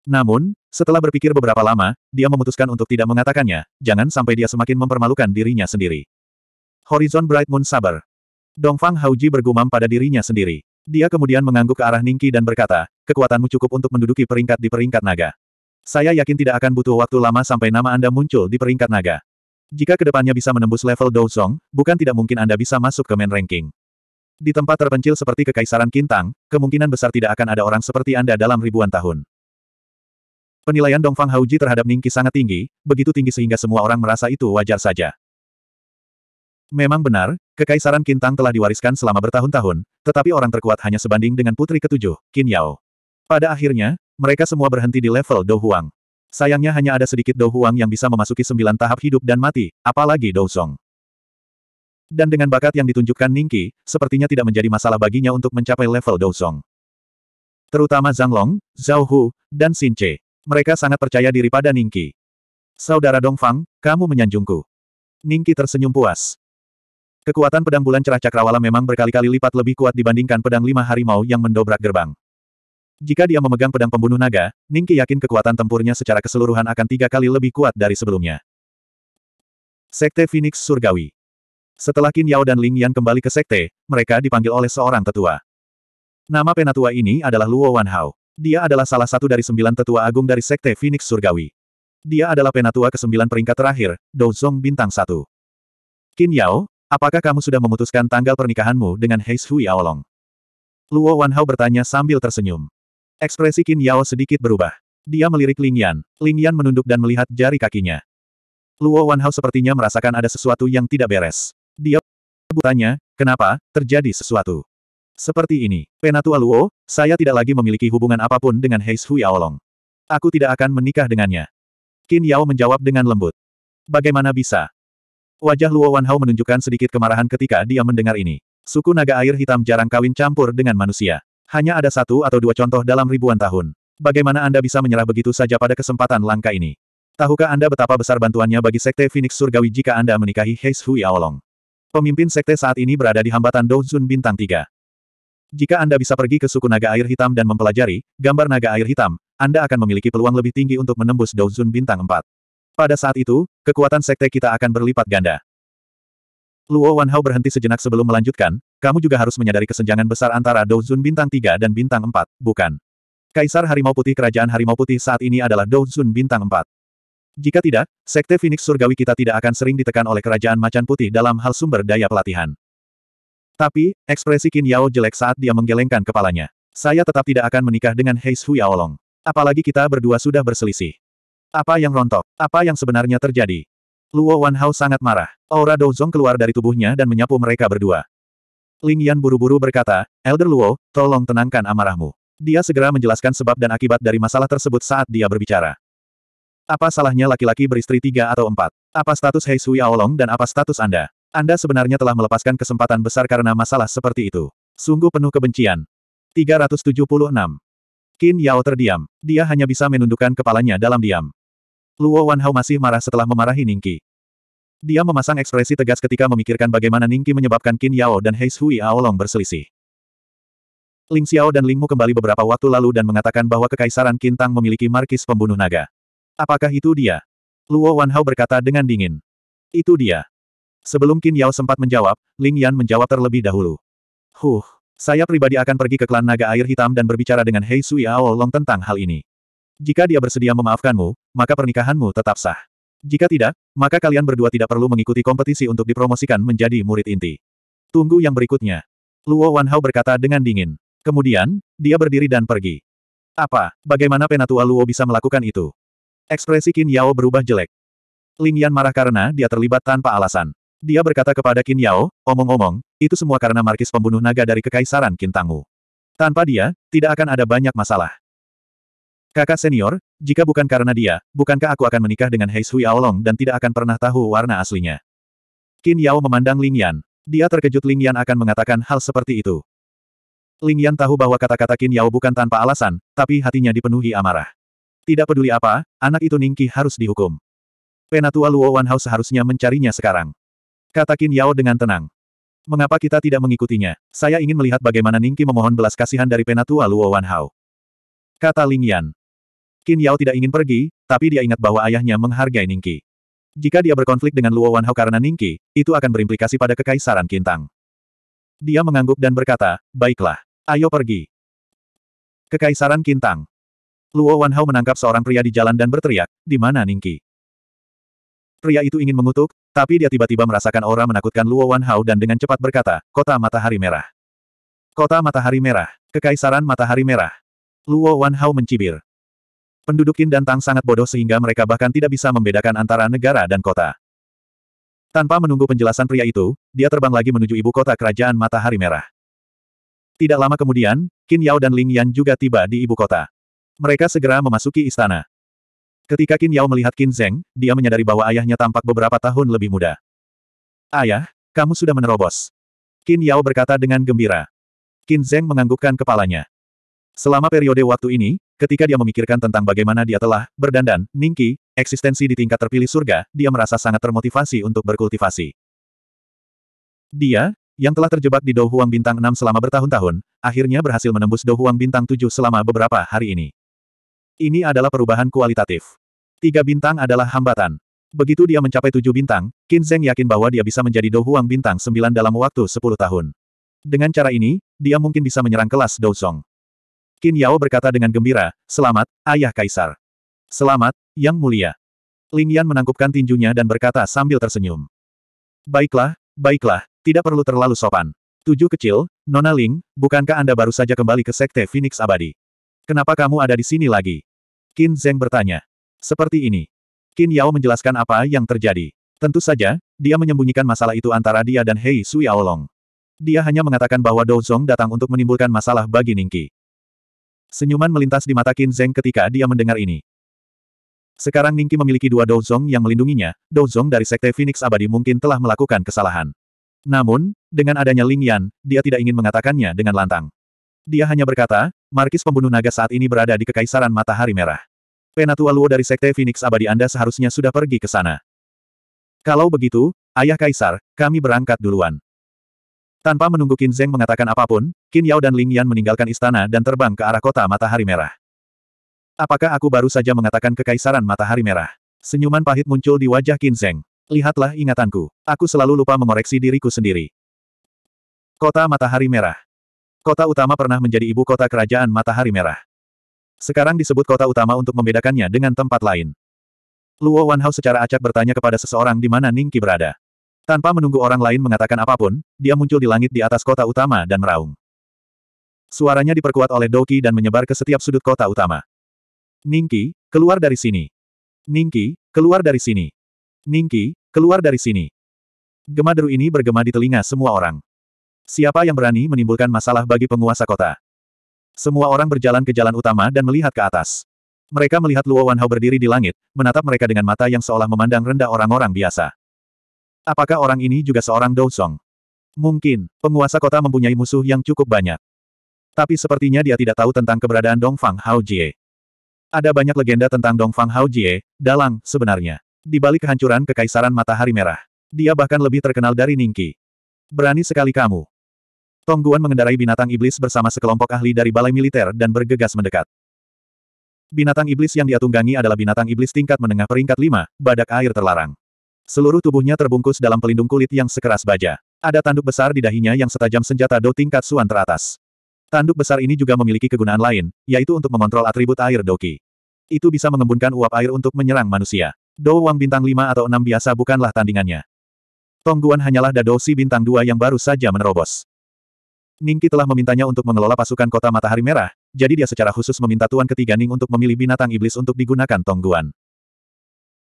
Namun, setelah berpikir beberapa lama, dia memutuskan untuk tidak mengatakannya, jangan sampai dia semakin mempermalukan dirinya sendiri. Horizon Bright Moon sabar. Dongfang Hauji bergumam pada dirinya sendiri. Dia kemudian mengangguk ke arah Ningki dan berkata, kekuatanmu cukup untuk menduduki peringkat di peringkat naga. Saya yakin tidak akan butuh waktu lama sampai nama Anda muncul di peringkat naga. Jika kedepannya bisa menembus level Douzong, bukan tidak mungkin Anda bisa masuk ke main ranking. Di tempat terpencil seperti Kekaisaran Kintang, kemungkinan besar tidak akan ada orang seperti Anda dalam ribuan tahun. Penilaian Dongfang Hauji terhadap Ningki sangat tinggi, begitu tinggi sehingga semua orang merasa itu wajar saja. Memang benar, Kekaisaran Kintang telah diwariskan selama bertahun-tahun, tetapi orang terkuat hanya sebanding dengan putri ketujuh, Qin Yao. Pada akhirnya, mereka semua berhenti di level Dou Huang. Sayangnya hanya ada sedikit Dou Huang yang bisa memasuki sembilan tahap hidup dan mati, apalagi Dou Song. Dan dengan bakat yang ditunjukkan Ningqi, sepertinya tidak menjadi masalah baginya untuk mencapai level Dou Song. Terutama Zhang Long, Zhao Hu, dan Xin Che. Mereka sangat percaya diri pada Ningqi. Saudara Dongfang, kamu menyanjungku. Ningqi tersenyum puas. Kekuatan pedang bulan cerah cakrawala memang berkali-kali lipat lebih kuat dibandingkan pedang lima harimau yang mendobrak gerbang. Jika dia memegang pedang pembunuh naga, Ningki yakin kekuatan tempurnya secara keseluruhan akan tiga kali lebih kuat dari sebelumnya. Sekte Phoenix Surgawi Setelah Qin Yao dan Ling Yan kembali ke sekte, mereka dipanggil oleh seorang tetua. Nama penatua ini adalah Luo Wanhao. Dia adalah salah satu dari sembilan tetua agung dari Sekte Phoenix Surgawi. Dia adalah penatua ke-9 peringkat terakhir, Dou Zong Bintang satu. Qin Yao, Apakah kamu sudah memutuskan tanggal pernikahanmu dengan Heis Hui Aolong? Luo Wanhao bertanya sambil tersenyum. Ekspresi Qin Yao sedikit berubah. Dia melirik Ling Yan. Ling Yan menunduk dan melihat jari kakinya. Luo Wanhao sepertinya merasakan ada sesuatu yang tidak beres. Dia bertanya, kenapa, terjadi sesuatu. Seperti ini, Penatua Luo, saya tidak lagi memiliki hubungan apapun dengan Heis Hui Aolong. Aku tidak akan menikah dengannya. Qin Yao menjawab dengan lembut. Bagaimana bisa? Wajah Luo Wanhao menunjukkan sedikit kemarahan ketika dia mendengar ini. Suku naga air hitam jarang kawin campur dengan manusia. Hanya ada satu atau dua contoh dalam ribuan tahun. Bagaimana Anda bisa menyerah begitu saja pada kesempatan langka ini? Tahukah Anda betapa besar bantuannya bagi Sekte Phoenix Surgawi jika Anda menikahi Heis Hui Aolong? Pemimpin Sekte saat ini berada di hambatan Douzun Bintang 3. Jika Anda bisa pergi ke suku naga air hitam dan mempelajari gambar naga air hitam, Anda akan memiliki peluang lebih tinggi untuk menembus Douzun Bintang 4. Pada saat itu, kekuatan sekte kita akan berlipat ganda. Luo Wanhao berhenti sejenak sebelum melanjutkan, kamu juga harus menyadari kesenjangan besar antara Zun bintang 3 dan bintang 4, bukan? Kaisar Harimau Putih Kerajaan Harimau Putih saat ini adalah Zun bintang 4. Jika tidak, Sekte Phoenix Surgawi kita tidak akan sering ditekan oleh Kerajaan Macan Putih dalam hal sumber daya pelatihan. Tapi, ekspresi Qin Yao jelek saat dia menggelengkan kepalanya. Saya tetap tidak akan menikah dengan Heis Huyaolong. Apalagi kita berdua sudah berselisih. Apa yang rontok? Apa yang sebenarnya terjadi? Luo Wanhao sangat marah. Aura Douzong keluar dari tubuhnya dan menyapu mereka berdua. Ling Yan buru-buru berkata, Elder Luo, tolong tenangkan amarahmu. Dia segera menjelaskan sebab dan akibat dari masalah tersebut saat dia berbicara. Apa salahnya laki-laki beristri tiga atau empat? Apa status Hei Sui Aolong dan apa status Anda? Anda sebenarnya telah melepaskan kesempatan besar karena masalah seperti itu. Sungguh penuh kebencian. 376. Qin Yao terdiam. Dia hanya bisa menundukkan kepalanya dalam diam. Luo Wanhao masih marah setelah memarahi Ningki. Dia memasang ekspresi tegas ketika memikirkan bagaimana Ningki menyebabkan Qin Yao dan Hei Shui Aolong berselisih. Ling Xiao dan Ling Mu kembali beberapa waktu lalu dan mengatakan bahwa Kekaisaran Kintang memiliki markis pembunuh naga. Apakah itu dia? Luo Wanhao berkata dengan dingin. Itu dia. Sebelum Qin Yao sempat menjawab, Ling Yan menjawab terlebih dahulu. Huh, saya pribadi akan pergi ke klan naga air hitam dan berbicara dengan Hei Sui Aolong tentang hal ini. Jika dia bersedia memaafkanmu, maka pernikahanmu tetap sah. Jika tidak, maka kalian berdua tidak perlu mengikuti kompetisi untuk dipromosikan menjadi murid inti. Tunggu yang berikutnya. Luo Wanhao berkata dengan dingin. Kemudian, dia berdiri dan pergi. Apa, bagaimana penatua Luo bisa melakukan itu? Ekspresi Qin Yao berubah jelek. Ling Yan marah karena dia terlibat tanpa alasan. Dia berkata kepada Qin Yao, omong-omong, itu semua karena markis pembunuh naga dari Kekaisaran Qin Kintangu. Tanpa dia, tidak akan ada banyak masalah. Kakak senior, jika bukan karena dia, bukankah aku akan menikah dengan Hei Sui Aolong dan tidak akan pernah tahu warna aslinya? Qin Yao memandang Ling Yan. Dia terkejut Ling Yan akan mengatakan hal seperti itu. Ling Yan tahu bahwa kata-kata Qin Yao bukan tanpa alasan, tapi hatinya dipenuhi amarah. Tidak peduli apa, anak itu Ningki harus dihukum. Penatua Luo Wanhao seharusnya mencarinya sekarang. Kata Qin Yao dengan tenang. Mengapa kita tidak mengikutinya? Saya ingin melihat bagaimana Ningki memohon belas kasihan dari Penatua Luo Wanhao. Kata Ling Yan. Qin Yao tidak ingin pergi, tapi dia ingat bahwa ayahnya menghargai Ningqi. Jika dia berkonflik dengan Luo Wanhao karena Ningqi, itu akan berimplikasi pada kekaisaran Kintang. Dia mengangguk dan berkata, baiklah, ayo pergi. Kekaisaran Kintang. Luo Wanhao menangkap seorang pria di jalan dan berteriak, di mana Ningqi? Pria itu ingin mengutuk, tapi dia tiba-tiba merasakan aura menakutkan Luo Wanhao dan dengan cepat berkata, Kota Matahari Merah. Kota Matahari Merah. Kekaisaran Matahari Merah. Luo Wanhao mencibir. Penduduk Qin dan Tang sangat bodoh sehingga mereka bahkan tidak bisa membedakan antara negara dan kota. Tanpa menunggu penjelasan pria itu, dia terbang lagi menuju ibu kota kerajaan Matahari Merah. Tidak lama kemudian, Qin Yao dan Ling Yan juga tiba di ibu kota. Mereka segera memasuki istana. Ketika Qin Yao melihat Qin Zeng, dia menyadari bahwa ayahnya tampak beberapa tahun lebih muda. Ayah, kamu sudah menerobos. Qin Yao berkata dengan gembira. Qin Zeng menganggukkan kepalanya. Selama periode waktu ini, ketika dia memikirkan tentang bagaimana dia telah berdandan, ningki, eksistensi di tingkat terpilih surga, dia merasa sangat termotivasi untuk berkultivasi. Dia, yang telah terjebak di Douhuang Bintang 6 selama bertahun-tahun, akhirnya berhasil menembus Douhuang Bintang 7 selama beberapa hari ini. Ini adalah perubahan kualitatif. Tiga bintang adalah hambatan. Begitu dia mencapai tujuh bintang, Qin Zheng yakin bahwa dia bisa menjadi Douhuang Bintang 9 dalam waktu 10 tahun. Dengan cara ini, dia mungkin bisa menyerang kelas Douzong. Qin Yao berkata dengan gembira, Selamat, Ayah Kaisar. Selamat, Yang Mulia. Ling Yan menangkupkan tinjunya dan berkata sambil tersenyum. Baiklah, baiklah, tidak perlu terlalu sopan. Tujuh kecil, Nona Ling, bukankah Anda baru saja kembali ke Sekte Phoenix Abadi? Kenapa kamu ada di sini lagi? Qin Zeng bertanya. Seperti ini. Qin Yao menjelaskan apa yang terjadi. Tentu saja, dia menyembunyikan masalah itu antara dia dan Hei Sui Aolong. Dia hanya mengatakan bahwa Dou Zong datang untuk menimbulkan masalah bagi Ningki. Senyuman melintas di mata Qin Zheng ketika dia mendengar ini. Sekarang Ningki memiliki dua Douzong yang melindunginya, Douzong dari Sekte Phoenix Abadi mungkin telah melakukan kesalahan. Namun, dengan adanya Ling Yan, dia tidak ingin mengatakannya dengan lantang. Dia hanya berkata, Markis pembunuh naga saat ini berada di Kekaisaran Matahari Merah. Penatua Luo dari Sekte Phoenix Abadi Anda seharusnya sudah pergi ke sana. Kalau begitu, Ayah Kaisar, kami berangkat duluan. Tanpa menunggu Qin Zeng mengatakan apapun, Qin Yao dan Ling Yan meninggalkan istana dan terbang ke arah kota matahari merah. Apakah aku baru saja mengatakan kekaisaran matahari merah? Senyuman pahit muncul di wajah Qin Zeng. Lihatlah ingatanku. Aku selalu lupa mengoreksi diriku sendiri. Kota Matahari Merah Kota utama pernah menjadi ibu kota kerajaan Matahari Merah. Sekarang disebut kota utama untuk membedakannya dengan tempat lain. Luo Wanhao secara acak bertanya kepada seseorang di mana Ningki berada. Tanpa menunggu orang lain mengatakan apapun, dia muncul di langit di atas kota utama dan meraung. Suaranya diperkuat oleh Doki dan menyebar ke setiap sudut kota utama. Ningki, keluar dari sini. Ningki, keluar dari sini. Ningki, keluar dari sini. Gema deru ini bergema di telinga semua orang. Siapa yang berani menimbulkan masalah bagi penguasa kota? Semua orang berjalan ke jalan utama dan melihat ke atas. Mereka melihat Luo Wanhao berdiri di langit, menatap mereka dengan mata yang seolah memandang rendah orang-orang biasa. Apakah orang ini juga seorang Song? Mungkin, penguasa kota mempunyai musuh yang cukup banyak. Tapi sepertinya dia tidak tahu tentang keberadaan Dongfang Haojie. Ada banyak legenda tentang Dongfang Haojie, dalang, sebenarnya. Di balik kehancuran Kekaisaran Matahari Merah. Dia bahkan lebih terkenal dari Ningki. Berani sekali kamu. Tongguan mengendarai binatang iblis bersama sekelompok ahli dari balai militer dan bergegas mendekat. Binatang iblis yang dia tunggangi adalah binatang iblis tingkat menengah peringkat 5, badak air terlarang. Seluruh tubuhnya terbungkus dalam pelindung kulit yang sekeras baja. Ada tanduk besar di dahinya yang setajam senjata do tingkat suan teratas. Tanduk besar ini juga memiliki kegunaan lain, yaitu untuk mengontrol atribut air doki. Itu bisa mengembunkan uap air untuk menyerang manusia. Do Wang bintang 5 atau 6 biasa bukanlah tandingannya. Tongguan hanyalah Dado Si bintang 2 yang baru saja menerobos. Ningki telah memintanya untuk mengelola pasukan kota matahari merah, jadi dia secara khusus meminta tuan ketiga Ning untuk memilih binatang iblis untuk digunakan Tongguan.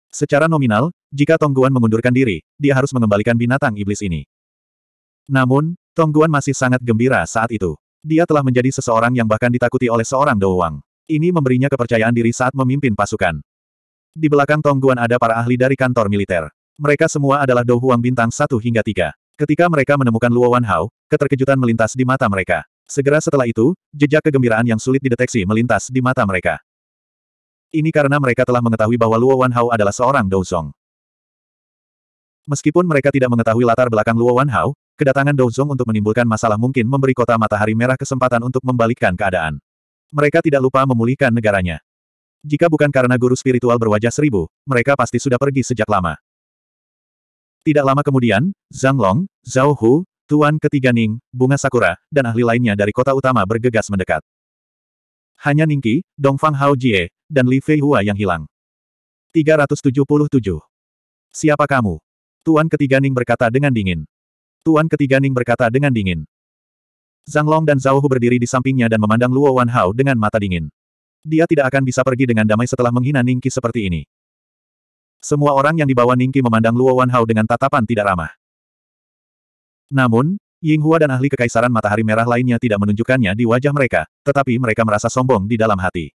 Secara nominal, jika Tongguan mengundurkan diri, dia harus mengembalikan binatang iblis ini. Namun, Tongguan masih sangat gembira saat itu. Dia telah menjadi seseorang yang bahkan ditakuti oleh seorang Douwang. Ini memberinya kepercayaan diri saat memimpin pasukan. Di belakang Tongguan ada para ahli dari kantor militer. Mereka semua adalah Douwang bintang 1 hingga 3. Ketika mereka menemukan Luo Wanhao, keterkejutan melintas di mata mereka. Segera setelah itu, jejak kegembiraan yang sulit dideteksi melintas di mata mereka. Ini karena mereka telah mengetahui bahwa Luo Wan Wanhao adalah seorang Douzong. Meskipun mereka tidak mengetahui latar belakang Luo Wan Wanhao, kedatangan Douzong untuk menimbulkan masalah mungkin memberi kota matahari merah kesempatan untuk membalikkan keadaan. Mereka tidak lupa memulihkan negaranya. Jika bukan karena guru spiritual berwajah seribu, mereka pasti sudah pergi sejak lama. Tidak lama kemudian, Zhang Long, Zhao Hu, Tuan Ketiga Ning, Bunga Sakura, dan ahli lainnya dari kota utama bergegas mendekat. Hanya Ningqi, Dongfang Hao Jie, dan Li Fei Hua yang hilang. 377. Siapa kamu? Tuan ketiga Ning berkata dengan dingin. Tuan ketiga Ning berkata dengan dingin. Zhang Long dan Zhao Hu berdiri di sampingnya dan memandang Luo Wan Hao dengan mata dingin. Dia tidak akan bisa pergi dengan damai setelah menghina Ningki seperti ini. Semua orang yang dibawa Ningki memandang Luo Wan Hao dengan tatapan tidak ramah. Namun, Ying Hua dan ahli kekaisaran matahari merah lainnya tidak menunjukkannya di wajah mereka, tetapi mereka merasa sombong di dalam hati.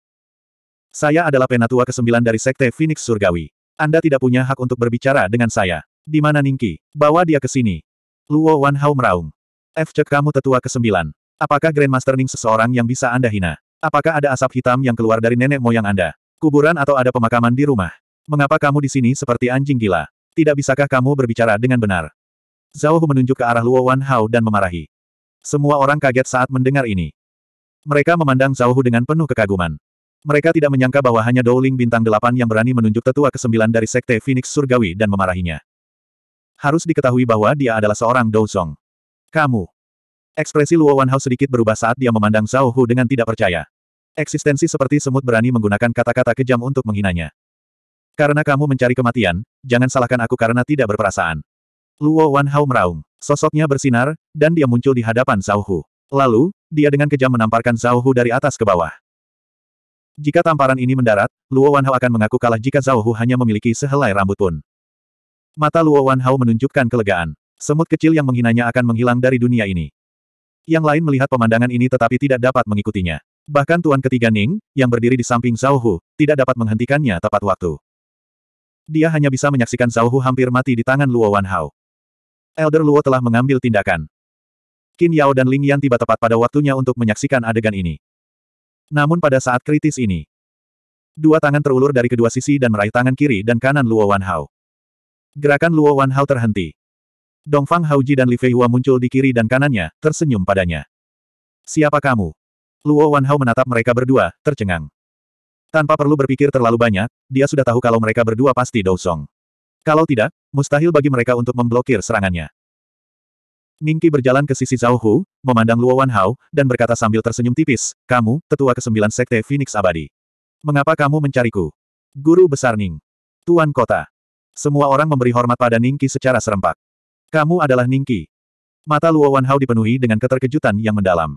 Saya adalah penatua ke-9 dari Sekte Phoenix Surgawi. Anda tidak punya hak untuk berbicara dengan saya. Di mana Ningki? Bawa dia ke sini. Luo Wan Hao meraung. F cek kamu tetua ke-9. Apakah Grandmaster Ning seseorang yang bisa Anda hina? Apakah ada asap hitam yang keluar dari nenek moyang Anda? Kuburan atau ada pemakaman di rumah? Mengapa kamu di sini seperti anjing gila? Tidak bisakah kamu berbicara dengan benar? Zhao Hu menunjuk ke arah Luo Wan Hao dan memarahi. Semua orang kaget saat mendengar ini. Mereka memandang Zhao Hu dengan penuh kekaguman. Mereka tidak menyangka bahwa hanya Dowling bintang delapan yang berani menunjuk tetua ke kesembilan dari Sekte Phoenix Surgawi dan memarahinya. Harus diketahui bahwa dia adalah seorang Dou Song. Kamu. Ekspresi Luo Wanhao sedikit berubah saat dia memandang Zhao Hu dengan tidak percaya. Eksistensi seperti semut berani menggunakan kata-kata kejam untuk menghinanya. Karena kamu mencari kematian, jangan salahkan aku karena tidak berperasaan. Luo Wanhao meraung. Sosoknya bersinar, dan dia muncul di hadapan Zhao Hu. Lalu, dia dengan kejam menamparkan Zhao Hu dari atas ke bawah. Jika tamparan ini mendarat, Luo Wan Hao akan mengaku kalah jika Zhao Hu hanya memiliki sehelai rambut pun. Mata Luo Wan Hao menunjukkan kelegaan. Semut kecil yang menghinanya akan menghilang dari dunia ini. Yang lain melihat pemandangan ini tetapi tidak dapat mengikutinya. Bahkan Tuan Ketiga Ning, yang berdiri di samping Zhao Hu, tidak dapat menghentikannya tepat waktu. Dia hanya bisa menyaksikan Zhao Hu hampir mati di tangan Luo Wan Hao. Elder Luo telah mengambil tindakan. Qin Yao dan Ling Yan tiba tepat pada waktunya untuk menyaksikan adegan ini. Namun pada saat kritis ini, dua tangan terulur dari kedua sisi dan meraih tangan kiri dan kanan Luo Wanhao. Gerakan Luo Wanhao terhenti. Dongfang Haoji dan Li Feihua muncul di kiri dan kanannya, tersenyum padanya. Siapa kamu? Luo Wanhao menatap mereka berdua, tercengang. Tanpa perlu berpikir terlalu banyak, dia sudah tahu kalau mereka berdua pasti Dou Song. Kalau tidak, mustahil bagi mereka untuk memblokir serangannya. Ningki berjalan ke sisi Zhao Hu, memandang Luo Wanhao, dan berkata sambil tersenyum tipis, kamu, tetua kesembilan sekte Phoenix Abadi. Mengapa kamu mencariku? Guru Besar Ning. Tuan Kota. Semua orang memberi hormat pada Ningki secara serempak. Kamu adalah Ningki. Mata Luo Wanhao dipenuhi dengan keterkejutan yang mendalam.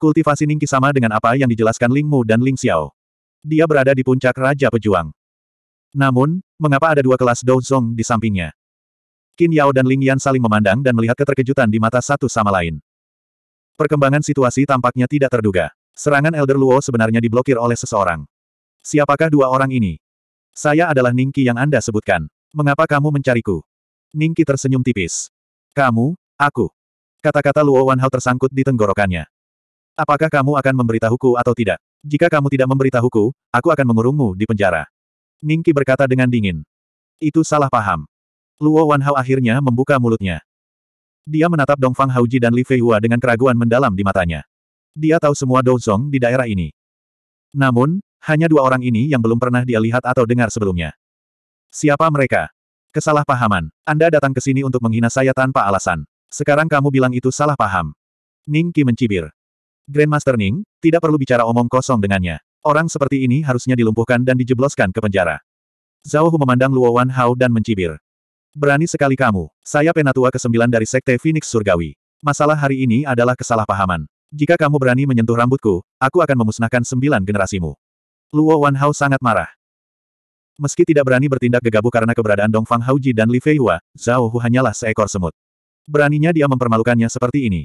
Kultivasi Ningki sama dengan apa yang dijelaskan Ling Mu dan Ling Xiao. Dia berada di puncak Raja Pejuang. Namun, mengapa ada dua kelas Douzong di sampingnya? Qin Yao dan Ling Yan saling memandang dan melihat keterkejutan di mata satu sama lain. Perkembangan situasi tampaknya tidak terduga. Serangan Elder Luo sebenarnya diblokir oleh seseorang. Siapakah dua orang ini? Saya adalah Ningki yang Anda sebutkan. Mengapa kamu mencariku? Ningki tersenyum tipis. Kamu, aku. Kata-kata Luo Wanhao tersangkut di tenggorokannya. Apakah kamu akan memberitahuku atau tidak? Jika kamu tidak memberitahuku, aku akan mengurungmu di penjara. Ningki berkata dengan dingin. Itu salah paham. Luo Wanhao akhirnya membuka mulutnya. Dia menatap Dongfang Hauji dan Li Feihua dengan keraguan mendalam di matanya. Dia tahu semua Douzong di daerah ini. Namun, hanya dua orang ini yang belum pernah dia lihat atau dengar sebelumnya. Siapa mereka? Kesalahpahaman. Anda datang ke sini untuk menghina saya tanpa alasan. Sekarang kamu bilang itu salah paham. Ning Qi mencibir. Grandmaster Ning, tidak perlu bicara omong kosong dengannya. Orang seperti ini harusnya dilumpuhkan dan dijebloskan ke penjara. Zhao Hu memandang Luo Wan Hao dan mencibir. Berani sekali kamu. Saya penatua ke-9 dari Sekte Phoenix Surgawi. Masalah hari ini adalah kesalahpahaman. Jika kamu berani menyentuh rambutku, aku akan memusnahkan sembilan generasimu. Luo Wanhao sangat marah. Meski tidak berani bertindak gegabah karena keberadaan Dong Fang dan Li Feihua, Zhao Hu hanyalah seekor semut. Beraninya dia mempermalukannya seperti ini.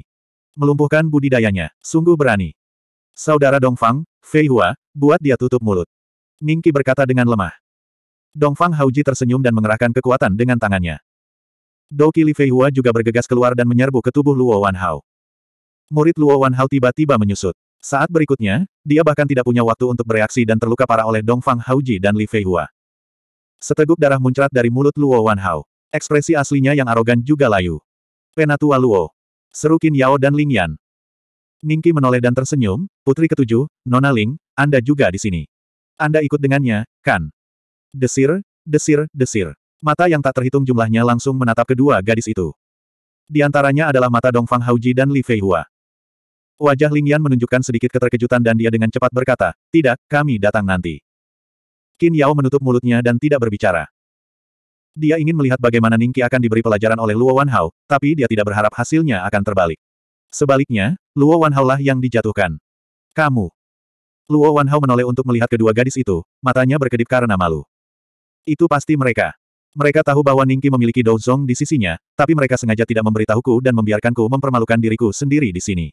Melumpuhkan budidayanya, sungguh berani. Saudara Dong Fang, Feihua, buat dia tutup mulut. Ningki berkata dengan lemah. Dongfang Hauji tersenyum dan mengerahkan kekuatan dengan tangannya. Doki Li Feihua juga bergegas keluar dan menyerbu ke tubuh Luo Wanhao. Murid Luo Wanhao tiba-tiba menyusut. Saat berikutnya, dia bahkan tidak punya waktu untuk bereaksi dan terluka parah oleh Dongfang Hauji dan Li Feihua. Seteguk darah muncrat dari mulut Luo Wanhao. Ekspresi aslinya yang arogan juga layu. Penatua Luo. Seru Qin Yao dan Ling Yan. Ningki menoleh dan tersenyum, putri ketujuh, Nona Ling, Anda juga di sini. Anda ikut dengannya, kan? Desir, desir, desir. Mata yang tak terhitung jumlahnya langsung menatap kedua gadis itu. Di antaranya adalah mata Dongfang Hauji dan Li Feihua. Wajah Ling Yan menunjukkan sedikit keterkejutan dan dia dengan cepat berkata, Tidak, kami datang nanti. Qin Yao menutup mulutnya dan tidak berbicara. Dia ingin melihat bagaimana Ning Qi akan diberi pelajaran oleh Luo Wanhao, tapi dia tidak berharap hasilnya akan terbalik. Sebaliknya, Luo Wanhao lah yang dijatuhkan. Kamu. Luo Wanhao menoleh untuk melihat kedua gadis itu, matanya berkedip karena malu. Itu pasti mereka. Mereka tahu bahwa Ningki memiliki Douzong di sisinya, tapi mereka sengaja tidak memberitahuku dan membiarkanku mempermalukan diriku sendiri di sini.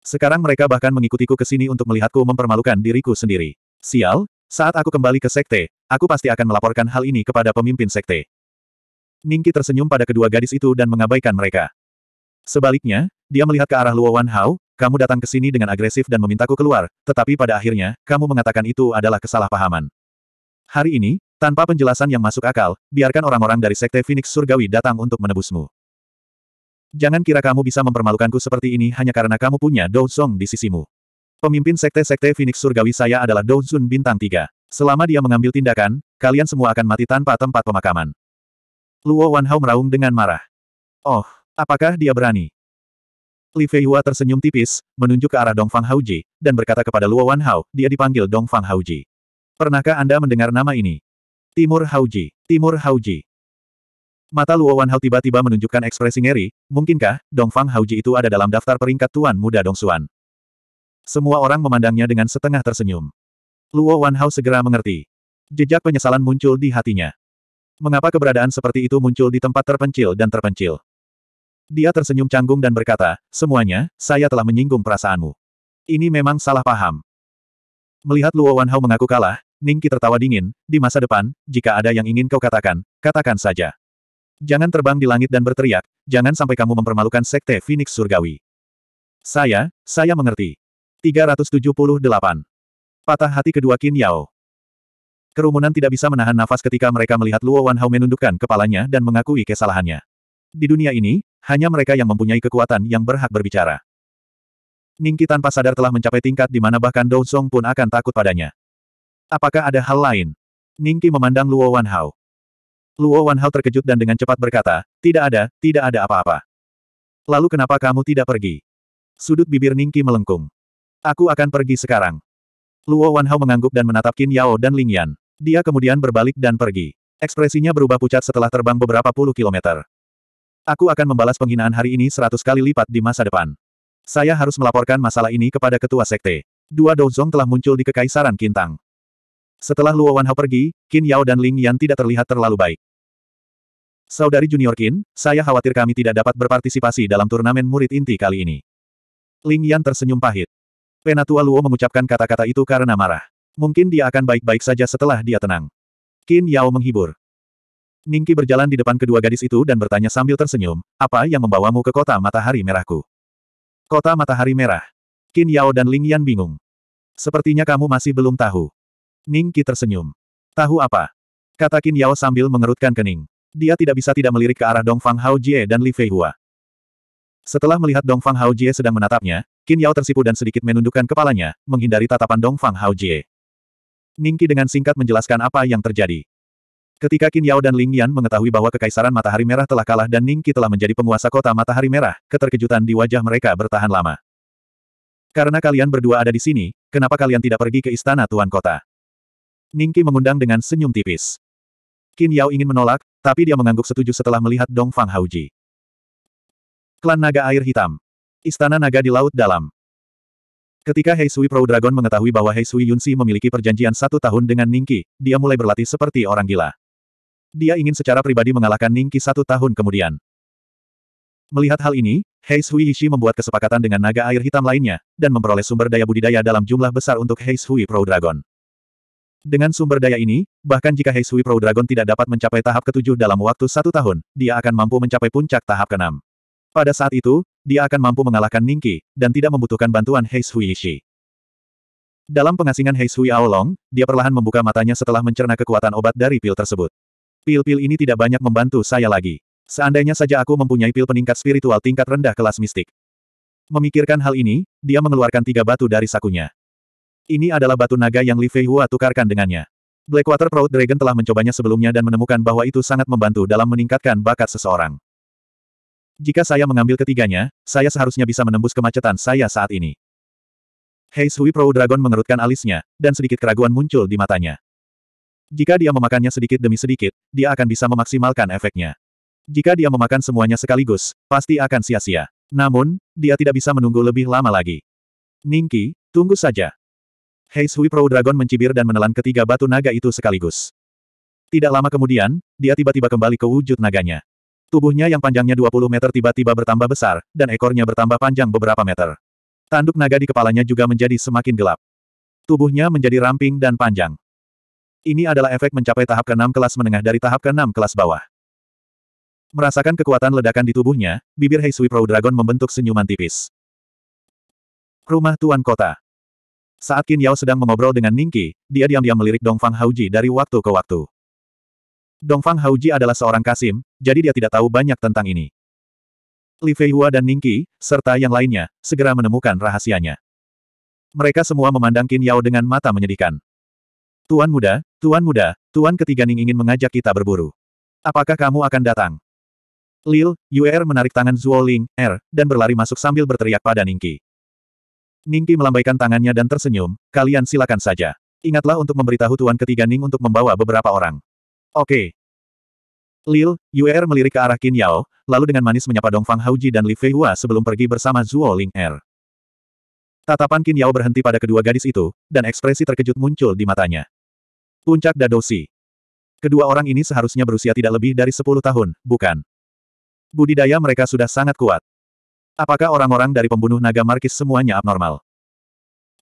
Sekarang mereka bahkan mengikutiku ke sini untuk melihatku mempermalukan diriku sendiri. Sial, saat aku kembali ke sekte, aku pasti akan melaporkan hal ini kepada pemimpin sekte. Ningki tersenyum pada kedua gadis itu dan mengabaikan mereka. Sebaliknya, dia melihat ke arah Luo Wan Hao, kamu datang ke sini dengan agresif dan memintaku keluar, tetapi pada akhirnya, kamu mengatakan itu adalah kesalahpahaman. Hari ini, tanpa penjelasan yang masuk akal, biarkan orang-orang dari Sekte Phoenix Surgawi datang untuk menebusmu. Jangan kira kamu bisa mempermalukanku seperti ini hanya karena kamu punya Dou Zong di sisimu. Pemimpin Sekte-Sekte Phoenix Surgawi saya adalah Dou Zun Bintang 3. Selama dia mengambil tindakan, kalian semua akan mati tanpa tempat pemakaman. Luo Wan Hao meraung dengan marah. Oh, apakah dia berani? Li Feihua tersenyum tipis, menunjuk ke arah Dong Dongfang Hauji, dan berkata kepada Luo Wan Hao, dia dipanggil Dong Dongfang Hauji. Pernahkah Anda mendengar nama ini? Timur Hauji, Timur Hauji. Mata Luo Wanhao tiba-tiba menunjukkan ekspresi ngeri, mungkinkah, Dongfang Hauji itu ada dalam daftar peringkat Tuan Muda Dongsuan. Semua orang memandangnya dengan setengah tersenyum. Luo Wanhao segera mengerti. Jejak penyesalan muncul di hatinya. Mengapa keberadaan seperti itu muncul di tempat terpencil dan terpencil? Dia tersenyum canggung dan berkata, semuanya, saya telah menyinggung perasaanmu. Ini memang salah paham. Melihat Luo Wanhao mengaku kalah, Ningki tertawa dingin, di masa depan, jika ada yang ingin kau katakan, katakan saja. Jangan terbang di langit dan berteriak, jangan sampai kamu mempermalukan Sekte Phoenix Surgawi. Saya, saya mengerti. 378. Patah hati kedua Qin Yao. Kerumunan tidak bisa menahan nafas ketika mereka melihat Luo Wanhao menundukkan kepalanya dan mengakui kesalahannya. Di dunia ini, hanya mereka yang mempunyai kekuatan yang berhak berbicara. Ningki tanpa sadar telah mencapai tingkat di mana bahkan Dou Song pun akan takut padanya. Apakah ada hal lain? Ningki memandang Luo Wanhao. Luo Wanhao terkejut dan dengan cepat berkata, tidak ada, tidak ada apa-apa. Lalu kenapa kamu tidak pergi? Sudut bibir Ningki melengkung. Aku akan pergi sekarang. Luo Wanhao mengangguk dan menatap Qin Yao dan Ling Yan. Dia kemudian berbalik dan pergi. Ekspresinya berubah pucat setelah terbang beberapa puluh kilometer. Aku akan membalas penghinaan hari ini seratus kali lipat di masa depan. Saya harus melaporkan masalah ini kepada ketua sekte. Dua dozong telah muncul di Kekaisaran Kintang. Setelah Luo Wanhao pergi, Qin Yao dan Ling Yan tidak terlihat terlalu baik. Saudari Junior Qin, saya khawatir kami tidak dapat berpartisipasi dalam turnamen murid inti kali ini. Ling Yan tersenyum pahit. Penatua Luo mengucapkan kata-kata itu karena marah. Mungkin dia akan baik-baik saja setelah dia tenang. Qin Yao menghibur. Ningki berjalan di depan kedua gadis itu dan bertanya sambil tersenyum, apa yang membawamu ke kota matahari merahku? Kota matahari merah. Qin Yao dan Ling Yan bingung. Sepertinya kamu masih belum tahu. Ning Qi tersenyum. Tahu apa? Kata Qin Yao sambil mengerutkan kening. Dia tidak bisa tidak melirik ke arah Dong Fang Hao Jie dan Li Fei Hua. Setelah melihat Dong Fang Hao Jie sedang menatapnya, Qin Yao tersipu dan sedikit menundukkan kepalanya, menghindari tatapan Dong Fang Hao Jie. Ningki dengan singkat menjelaskan apa yang terjadi. Ketika Qin Yao dan Ling Yan mengetahui bahwa Kekaisaran Matahari Merah telah kalah dan Ningki telah menjadi penguasa kota Matahari Merah, keterkejutan di wajah mereka bertahan lama. Karena kalian berdua ada di sini, kenapa kalian tidak pergi ke istana Tuan Kota? Ningki mengundang dengan senyum tipis. Qin Yao ingin menolak, tapi dia mengangguk setuju setelah melihat Dong Fang Hauji. Klan Naga Air Hitam. Istana Naga di Laut Dalam. Ketika Hei Sui Pro Dragon mengetahui bahwa Hei Sui Yunsi memiliki perjanjian satu tahun dengan Ningki, dia mulai berlatih seperti orang gila. Dia ingin secara pribadi mengalahkan Ningki satu tahun kemudian. Melihat hal ini, Hei Sui Ishi membuat kesepakatan dengan naga air hitam lainnya, dan memperoleh sumber daya budidaya dalam jumlah besar untuk Hei Sui Pro Dragon. Dengan sumber daya ini, bahkan jika Heisui Pro Dragon tidak dapat mencapai tahap ketujuh dalam waktu satu tahun, dia akan mampu mencapai puncak tahap keenam. Pada saat itu, dia akan mampu mengalahkan Ningki, dan tidak membutuhkan bantuan Heisui Ishi. Dalam pengasingan Heisui Aolong, dia perlahan membuka matanya setelah mencerna kekuatan obat dari pil tersebut. Pil-pil ini tidak banyak membantu saya lagi. Seandainya saja aku mempunyai pil peningkat spiritual tingkat rendah kelas mistik. Memikirkan hal ini, dia mengeluarkan tiga batu dari sakunya. Ini adalah batu naga yang Li Fei Hua tukarkan dengannya. Blackwater Proud Dragon telah mencobanya sebelumnya dan menemukan bahwa itu sangat membantu dalam meningkatkan bakat seseorang. Jika saya mengambil ketiganya, saya seharusnya bisa menembus kemacetan saya saat ini. Hei Sui Pro Dragon mengerutkan alisnya, dan sedikit keraguan muncul di matanya. Jika dia memakannya sedikit demi sedikit, dia akan bisa memaksimalkan efeknya. Jika dia memakan semuanya sekaligus, pasti akan sia-sia. Namun, dia tidak bisa menunggu lebih lama lagi. Ningki, tunggu saja. Hei Sui Pro Dragon mencibir dan menelan ketiga batu naga itu sekaligus. Tidak lama kemudian, dia tiba-tiba kembali ke wujud naganya. Tubuhnya yang panjangnya 20 meter tiba-tiba bertambah besar, dan ekornya bertambah panjang beberapa meter. Tanduk naga di kepalanya juga menjadi semakin gelap. Tubuhnya menjadi ramping dan panjang. Ini adalah efek mencapai tahap ke-6 kelas menengah dari tahap ke-6 kelas bawah. Merasakan kekuatan ledakan di tubuhnya, bibir Hei Sui Pro Dragon membentuk senyuman tipis. Rumah Tuan Kota saat Qin Yao sedang mengobrol dengan Ningqi, dia diam-diam melirik Dongfang Hauji dari waktu ke waktu. Dongfang Hauji adalah seorang kasim, jadi dia tidak tahu banyak tentang ini. Li Feihua dan Ningqi, serta yang lainnya, segera menemukan rahasianya. Mereka semua memandang Qin Yao dengan mata menyedihkan. Tuan muda, tuan muda, tuan ketiga Ning ingin mengajak kita berburu. Apakah kamu akan datang? Lil, Yuer menarik tangan Zhuo Ling, Er, dan berlari masuk sambil berteriak pada Ningqi. Ningki melambaikan tangannya dan tersenyum, kalian silakan saja. Ingatlah untuk memberitahu Tuan ketiga Ning untuk membawa beberapa orang. Oke. Lil, Yuer melirik ke arah Qin Yao, lalu dengan manis menyapa Dongfang Fang Hauji dan Li Feihua sebelum pergi bersama Zuo Ling Er. Tatapan Qin Yao berhenti pada kedua gadis itu, dan ekspresi terkejut muncul di matanya. Puncak Dadosi. Kedua orang ini seharusnya berusia tidak lebih dari 10 tahun, bukan? Budidaya mereka sudah sangat kuat. Apakah orang-orang dari pembunuh naga Markis semuanya abnormal?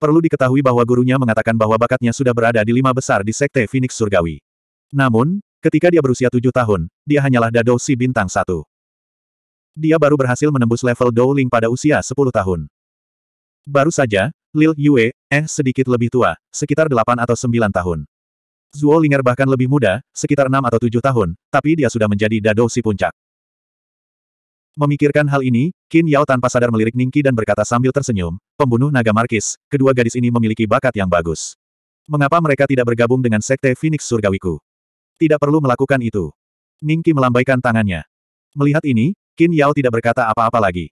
Perlu diketahui bahwa gurunya mengatakan bahwa bakatnya sudah berada di lima besar di Sekte Phoenix Surgawi. Namun, ketika dia berusia tujuh tahun, dia hanyalah Si bintang satu. Dia baru berhasil menembus level Douling pada usia sepuluh tahun. Baru saja, Lil Yue, eh sedikit lebih tua, sekitar delapan atau sembilan tahun. Zuo Linger bahkan lebih muda, sekitar enam atau tujuh tahun, tapi dia sudah menjadi Si puncak. Memikirkan hal ini, Qin Yao tanpa sadar melirik Ningki dan berkata sambil tersenyum, pembunuh naga Markis, kedua gadis ini memiliki bakat yang bagus. Mengapa mereka tidak bergabung dengan Sekte Phoenix Surgawiku? Tidak perlu melakukan itu. Ningki melambaikan tangannya. Melihat ini, Qin Yao tidak berkata apa-apa lagi.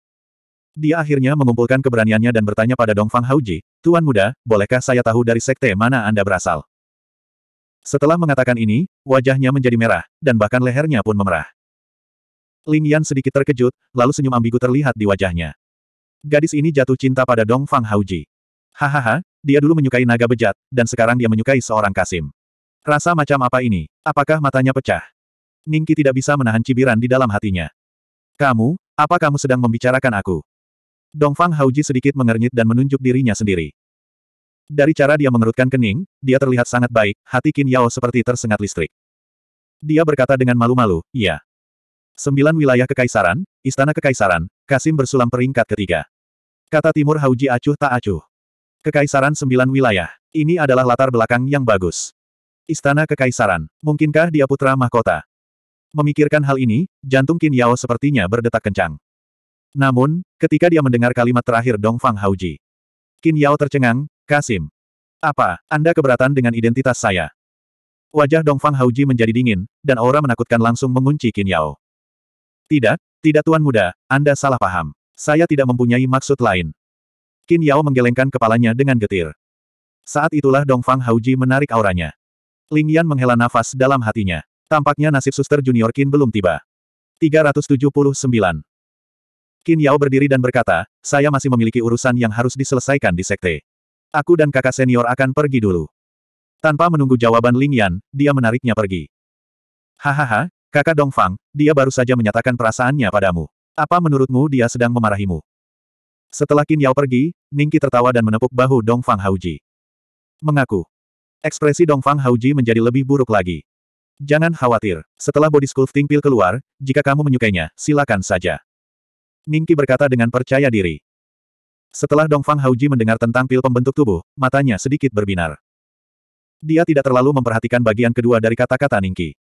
Dia akhirnya mengumpulkan keberaniannya dan bertanya pada Dongfang Hauji, Tuan Muda, bolehkah saya tahu dari sekte mana Anda berasal? Setelah mengatakan ini, wajahnya menjadi merah, dan bahkan lehernya pun memerah. Ling Yan sedikit terkejut, lalu senyum ambigu terlihat di wajahnya. Gadis ini jatuh cinta pada Dong Fang Hauji. Hahaha, dia dulu menyukai naga bejat, dan sekarang dia menyukai seorang Kasim. Rasa macam apa ini? Apakah matanya pecah? Ningki tidak bisa menahan cibiran di dalam hatinya. Kamu, apa kamu sedang membicarakan aku? Dong Fang Hauji sedikit mengernyit dan menunjuk dirinya sendiri. Dari cara dia mengerutkan kening, dia terlihat sangat baik, hati Qin Yao seperti tersengat listrik. Dia berkata dengan malu-malu, ya. Sembilan wilayah kekaisaran, istana kekaisaran, Kasim bersulam peringkat ketiga. Kata timur Hauji acuh tak acuh. Kekaisaran sembilan wilayah. Ini adalah latar belakang yang bagus. Istana kekaisaran. Mungkinkah dia putra mahkota? Memikirkan hal ini, jantung Qin Yao sepertinya berdetak kencang. Namun, ketika dia mendengar kalimat terakhir Dong Fang Hauji, Qin Yao tercengang, Kasim. Apa, Anda keberatan dengan identitas saya? Wajah Dong Fang Hauji menjadi dingin, dan aura menakutkan langsung mengunci Qin Yao. Tidak, tidak Tuan Muda, Anda salah paham. Saya tidak mempunyai maksud lain. Qin Yao menggelengkan kepalanya dengan getir. Saat itulah Dongfang Fang Hauji menarik auranya. Ling Yan menghela nafas dalam hatinya. Tampaknya nasib suster junior Qin belum tiba. 379. Qin Yao berdiri dan berkata, saya masih memiliki urusan yang harus diselesaikan di sekte. Aku dan kakak senior akan pergi dulu. Tanpa menunggu jawaban Ling Yan, dia menariknya pergi. Hahaha, Kakak Dongfang, dia baru saja menyatakan perasaannya padamu. Apa menurutmu dia sedang memarahimu? Setelah Qin Yao pergi, Ningki tertawa dan menepuk bahu Dongfang Hauji. Mengaku. Ekspresi Dongfang Hauji menjadi lebih buruk lagi. Jangan khawatir, setelah body sculpting pil keluar, jika kamu menyukainya, silakan saja. Ningki berkata dengan percaya diri. Setelah Dongfang Hauji mendengar tentang pil pembentuk tubuh, matanya sedikit berbinar. Dia tidak terlalu memperhatikan bagian kedua dari kata-kata Ningki.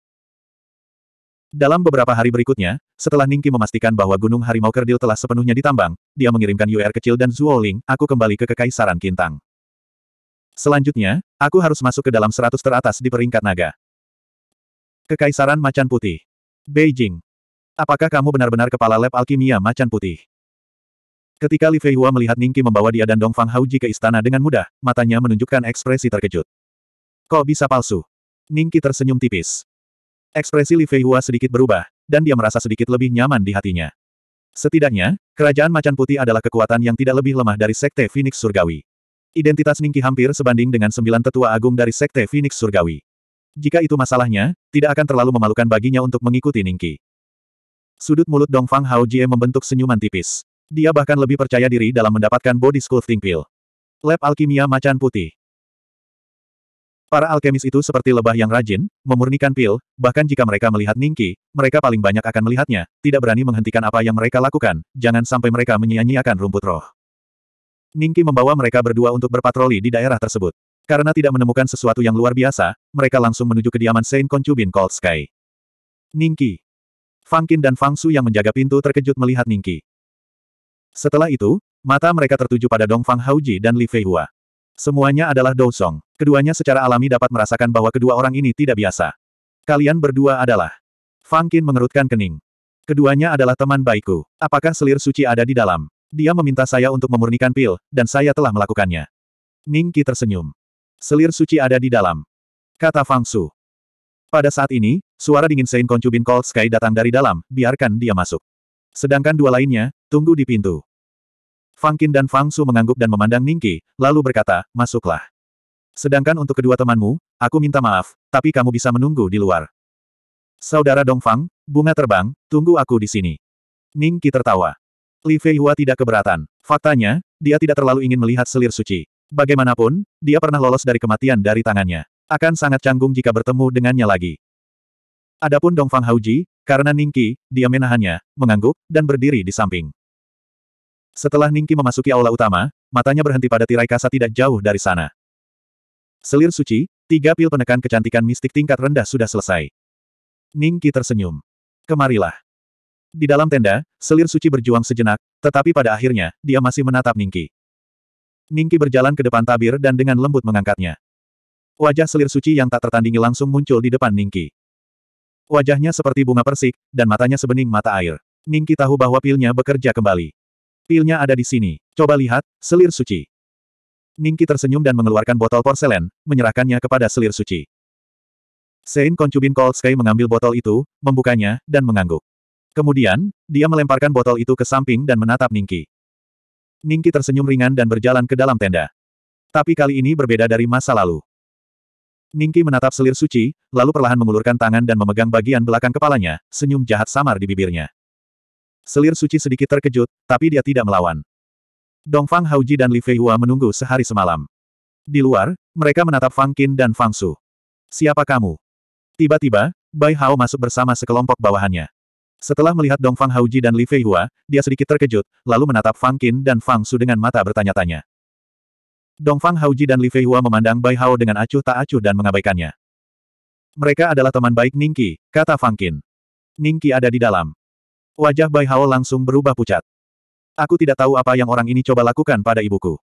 Dalam beberapa hari berikutnya, setelah Ningki memastikan bahwa Gunung Harimau Kerdil telah sepenuhnya ditambang, dia mengirimkan UR er kecil dan Zuoling, aku kembali ke Kekaisaran Kintang. Selanjutnya, aku harus masuk ke dalam seratus teratas di peringkat naga. Kekaisaran Macan Putih. Beijing. Apakah kamu benar-benar kepala lab alkimia Macan Putih? Ketika Li Fei Hua melihat Ningki membawa dia dan Dong Fang Hauji ke istana dengan mudah, matanya menunjukkan ekspresi terkejut. Kok bisa palsu? Ningki tersenyum tipis. Ekspresi Li Fei Hua sedikit berubah, dan dia merasa sedikit lebih nyaman di hatinya. Setidaknya, kerajaan macan putih adalah kekuatan yang tidak lebih lemah dari Sekte Phoenix Surgawi. Identitas Ningki hampir sebanding dengan sembilan tetua agung dari Sekte Phoenix Surgawi. Jika itu masalahnya, tidak akan terlalu memalukan baginya untuk mengikuti Ningki. Sudut mulut Dongfang Hao Jie membentuk senyuman tipis. Dia bahkan lebih percaya diri dalam mendapatkan body sculpting pill. Lab Alkimia Macan Putih Para alkemis itu seperti lebah yang rajin, memurnikan pil, bahkan jika mereka melihat Ningki, mereka paling banyak akan melihatnya, tidak berani menghentikan apa yang mereka lakukan, jangan sampai mereka menyia-nyiakan rumput roh. Ningki membawa mereka berdua untuk berpatroli di daerah tersebut. Karena tidak menemukan sesuatu yang luar biasa, mereka langsung menuju kediaman Saint Konchubin Cold Sky. Ningki. Qin dan Fang Su yang menjaga pintu terkejut melihat Ningki. Setelah itu, mata mereka tertuju pada Dong Fang Hauji dan Li Feihua. Semuanya adalah dosong. Keduanya secara alami dapat merasakan bahwa kedua orang ini tidak biasa. Kalian berdua adalah. Fang Qin mengerutkan kening. Keduanya adalah teman baikku. Apakah selir suci ada di dalam? Dia meminta saya untuk memurnikan pil, dan saya telah melakukannya. Ning Qi tersenyum. Selir suci ada di dalam. Kata Fang Su. Pada saat ini, suara dingin Sein Koncu Bin Cold Sky datang dari dalam, biarkan dia masuk. Sedangkan dua lainnya, tunggu di pintu. Fang Qin dan Fang Su mengangguk dan memandang Ningki, lalu berkata, masuklah. Sedangkan untuk kedua temanmu, aku minta maaf, tapi kamu bisa menunggu di luar. Saudara Dong Fang, bunga terbang, tunggu aku di sini. Ningki tertawa. Li Fei Hua tidak keberatan. Faktanya, dia tidak terlalu ingin melihat selir suci. Bagaimanapun, dia pernah lolos dari kematian dari tangannya. Akan sangat canggung jika bertemu dengannya lagi. Adapun Dong Fang Hauji, karena Ningki, dia menahannya, mengangguk, dan berdiri di samping. Setelah Ningki memasuki aula utama, matanya berhenti pada tirai kasa tidak jauh dari sana. Selir suci, tiga pil penekan kecantikan mistik tingkat rendah sudah selesai. Ningki tersenyum. Kemarilah. Di dalam tenda, selir suci berjuang sejenak, tetapi pada akhirnya, dia masih menatap Ningki. Ningki berjalan ke depan tabir dan dengan lembut mengangkatnya. Wajah selir suci yang tak tertandingi langsung muncul di depan Ningki. Wajahnya seperti bunga persik, dan matanya sebening mata air. Ningki tahu bahwa pilnya bekerja kembali. Pilnya ada di sini. Coba lihat, selir suci. Ningki tersenyum dan mengeluarkan botol porselen, menyerahkannya kepada selir suci. Sein Konchubin Cold Sky mengambil botol itu, membukanya, dan mengangguk. Kemudian, dia melemparkan botol itu ke samping dan menatap Ningki. Ningki tersenyum ringan dan berjalan ke dalam tenda. Tapi kali ini berbeda dari masa lalu. Ningki menatap selir suci, lalu perlahan mengulurkan tangan dan memegang bagian belakang kepalanya, senyum jahat samar di bibirnya. Selir suci sedikit terkejut, tapi dia tidak melawan. Dongfang Hauji dan Li Feihua menunggu sehari semalam. Di luar, mereka menatap Fang Qin dan Fang Su. Siapa kamu? Tiba-tiba, Bai Hao masuk bersama sekelompok bawahannya. Setelah melihat Dongfang Hauji dan Li Feihua, dia sedikit terkejut, lalu menatap Fang Qin dan Fang Su dengan mata bertanya-tanya. Dongfang Hauji dan Li Feihua memandang Bai Hao dengan acuh tak acuh dan mengabaikannya. Mereka adalah teman baik Ningki, kata Fang Qin. Ningki ada di dalam. Wajah Bai Hao langsung berubah pucat. Aku tidak tahu apa yang orang ini coba lakukan pada ibuku.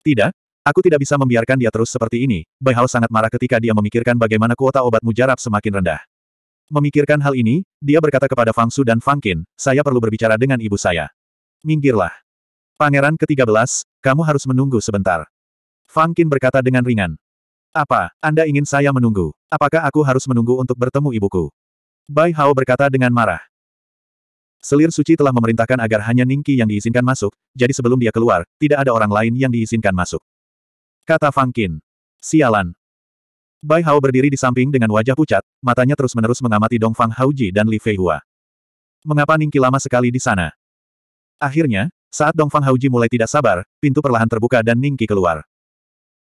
Tidak, aku tidak bisa membiarkan dia terus seperti ini. Bai Hao sangat marah ketika dia memikirkan bagaimana kuota obat mujarab semakin rendah. Memikirkan hal ini, dia berkata kepada Fang Su dan Fang Qin, saya perlu berbicara dengan ibu saya. Minggirlah. Pangeran ke-13, kamu harus menunggu sebentar. Fang Qin berkata dengan ringan. Apa, Anda ingin saya menunggu? Apakah aku harus menunggu untuk bertemu ibuku? Bai Hao berkata dengan marah. Selir suci telah memerintahkan agar hanya Ningki yang diizinkan masuk, jadi sebelum dia keluar, tidak ada orang lain yang diizinkan masuk. Kata Fang Qin. Sialan. Bai Hao berdiri di samping dengan wajah pucat, matanya terus-menerus mengamati Dong Fang Ji dan Li Fei Hua. Mengapa Ningki lama sekali di sana? Akhirnya, saat Dong Fang Ji mulai tidak sabar, pintu perlahan terbuka dan Ningki keluar.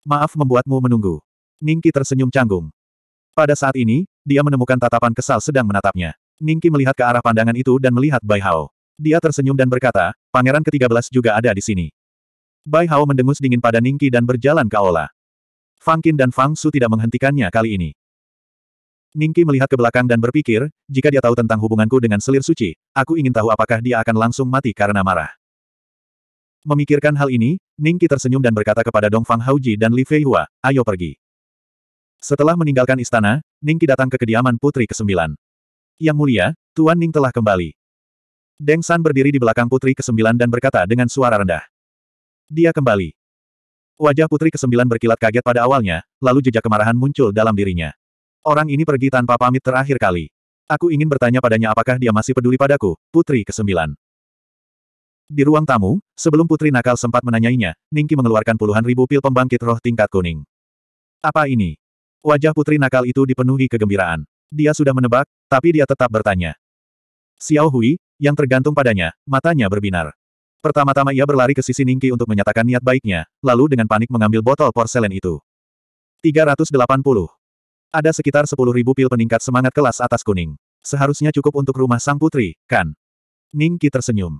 Maaf membuatmu menunggu. Ningki tersenyum canggung. Pada saat ini, dia menemukan tatapan kesal sedang menatapnya. Ningki melihat ke arah pandangan itu dan melihat Bai Hao. Dia tersenyum dan berkata, pangeran ke-13 juga ada di sini. Bai Hao mendengus dingin pada Ningki dan berjalan ke aula. Fang Qin dan Fang Su tidak menghentikannya kali ini. Ningki melihat ke belakang dan berpikir, jika dia tahu tentang hubunganku dengan selir suci, aku ingin tahu apakah dia akan langsung mati karena marah. Memikirkan hal ini, Ningki tersenyum dan berkata kepada Dong Fang Hauji dan Li Fei Hua, ayo pergi. Setelah meninggalkan istana, Ningki datang ke kediaman putri ke-9. Yang mulia, Tuan Ning telah kembali. Deng San berdiri di belakang putri ke-9 dan berkata dengan suara rendah. Dia kembali. Wajah putri ke-9 berkilat kaget pada awalnya, lalu jejak kemarahan muncul dalam dirinya. Orang ini pergi tanpa pamit terakhir kali. Aku ingin bertanya padanya apakah dia masih peduli padaku, putri ke-9. Di ruang tamu, sebelum putri nakal sempat menanyainya, Ningki mengeluarkan puluhan ribu pil pembangkit roh tingkat kuning. Apa ini? Wajah putri nakal itu dipenuhi kegembiraan. Dia sudah menebak, tapi dia tetap bertanya. Xiao Hui, yang tergantung padanya, matanya berbinar. Pertama-tama ia berlari ke sisi Ningki untuk menyatakan niat baiknya, lalu dengan panik mengambil botol porselen itu. 380. Ada sekitar 10.000 pil peningkat semangat kelas atas kuning. Seharusnya cukup untuk rumah sang putri, kan? Ningki tersenyum.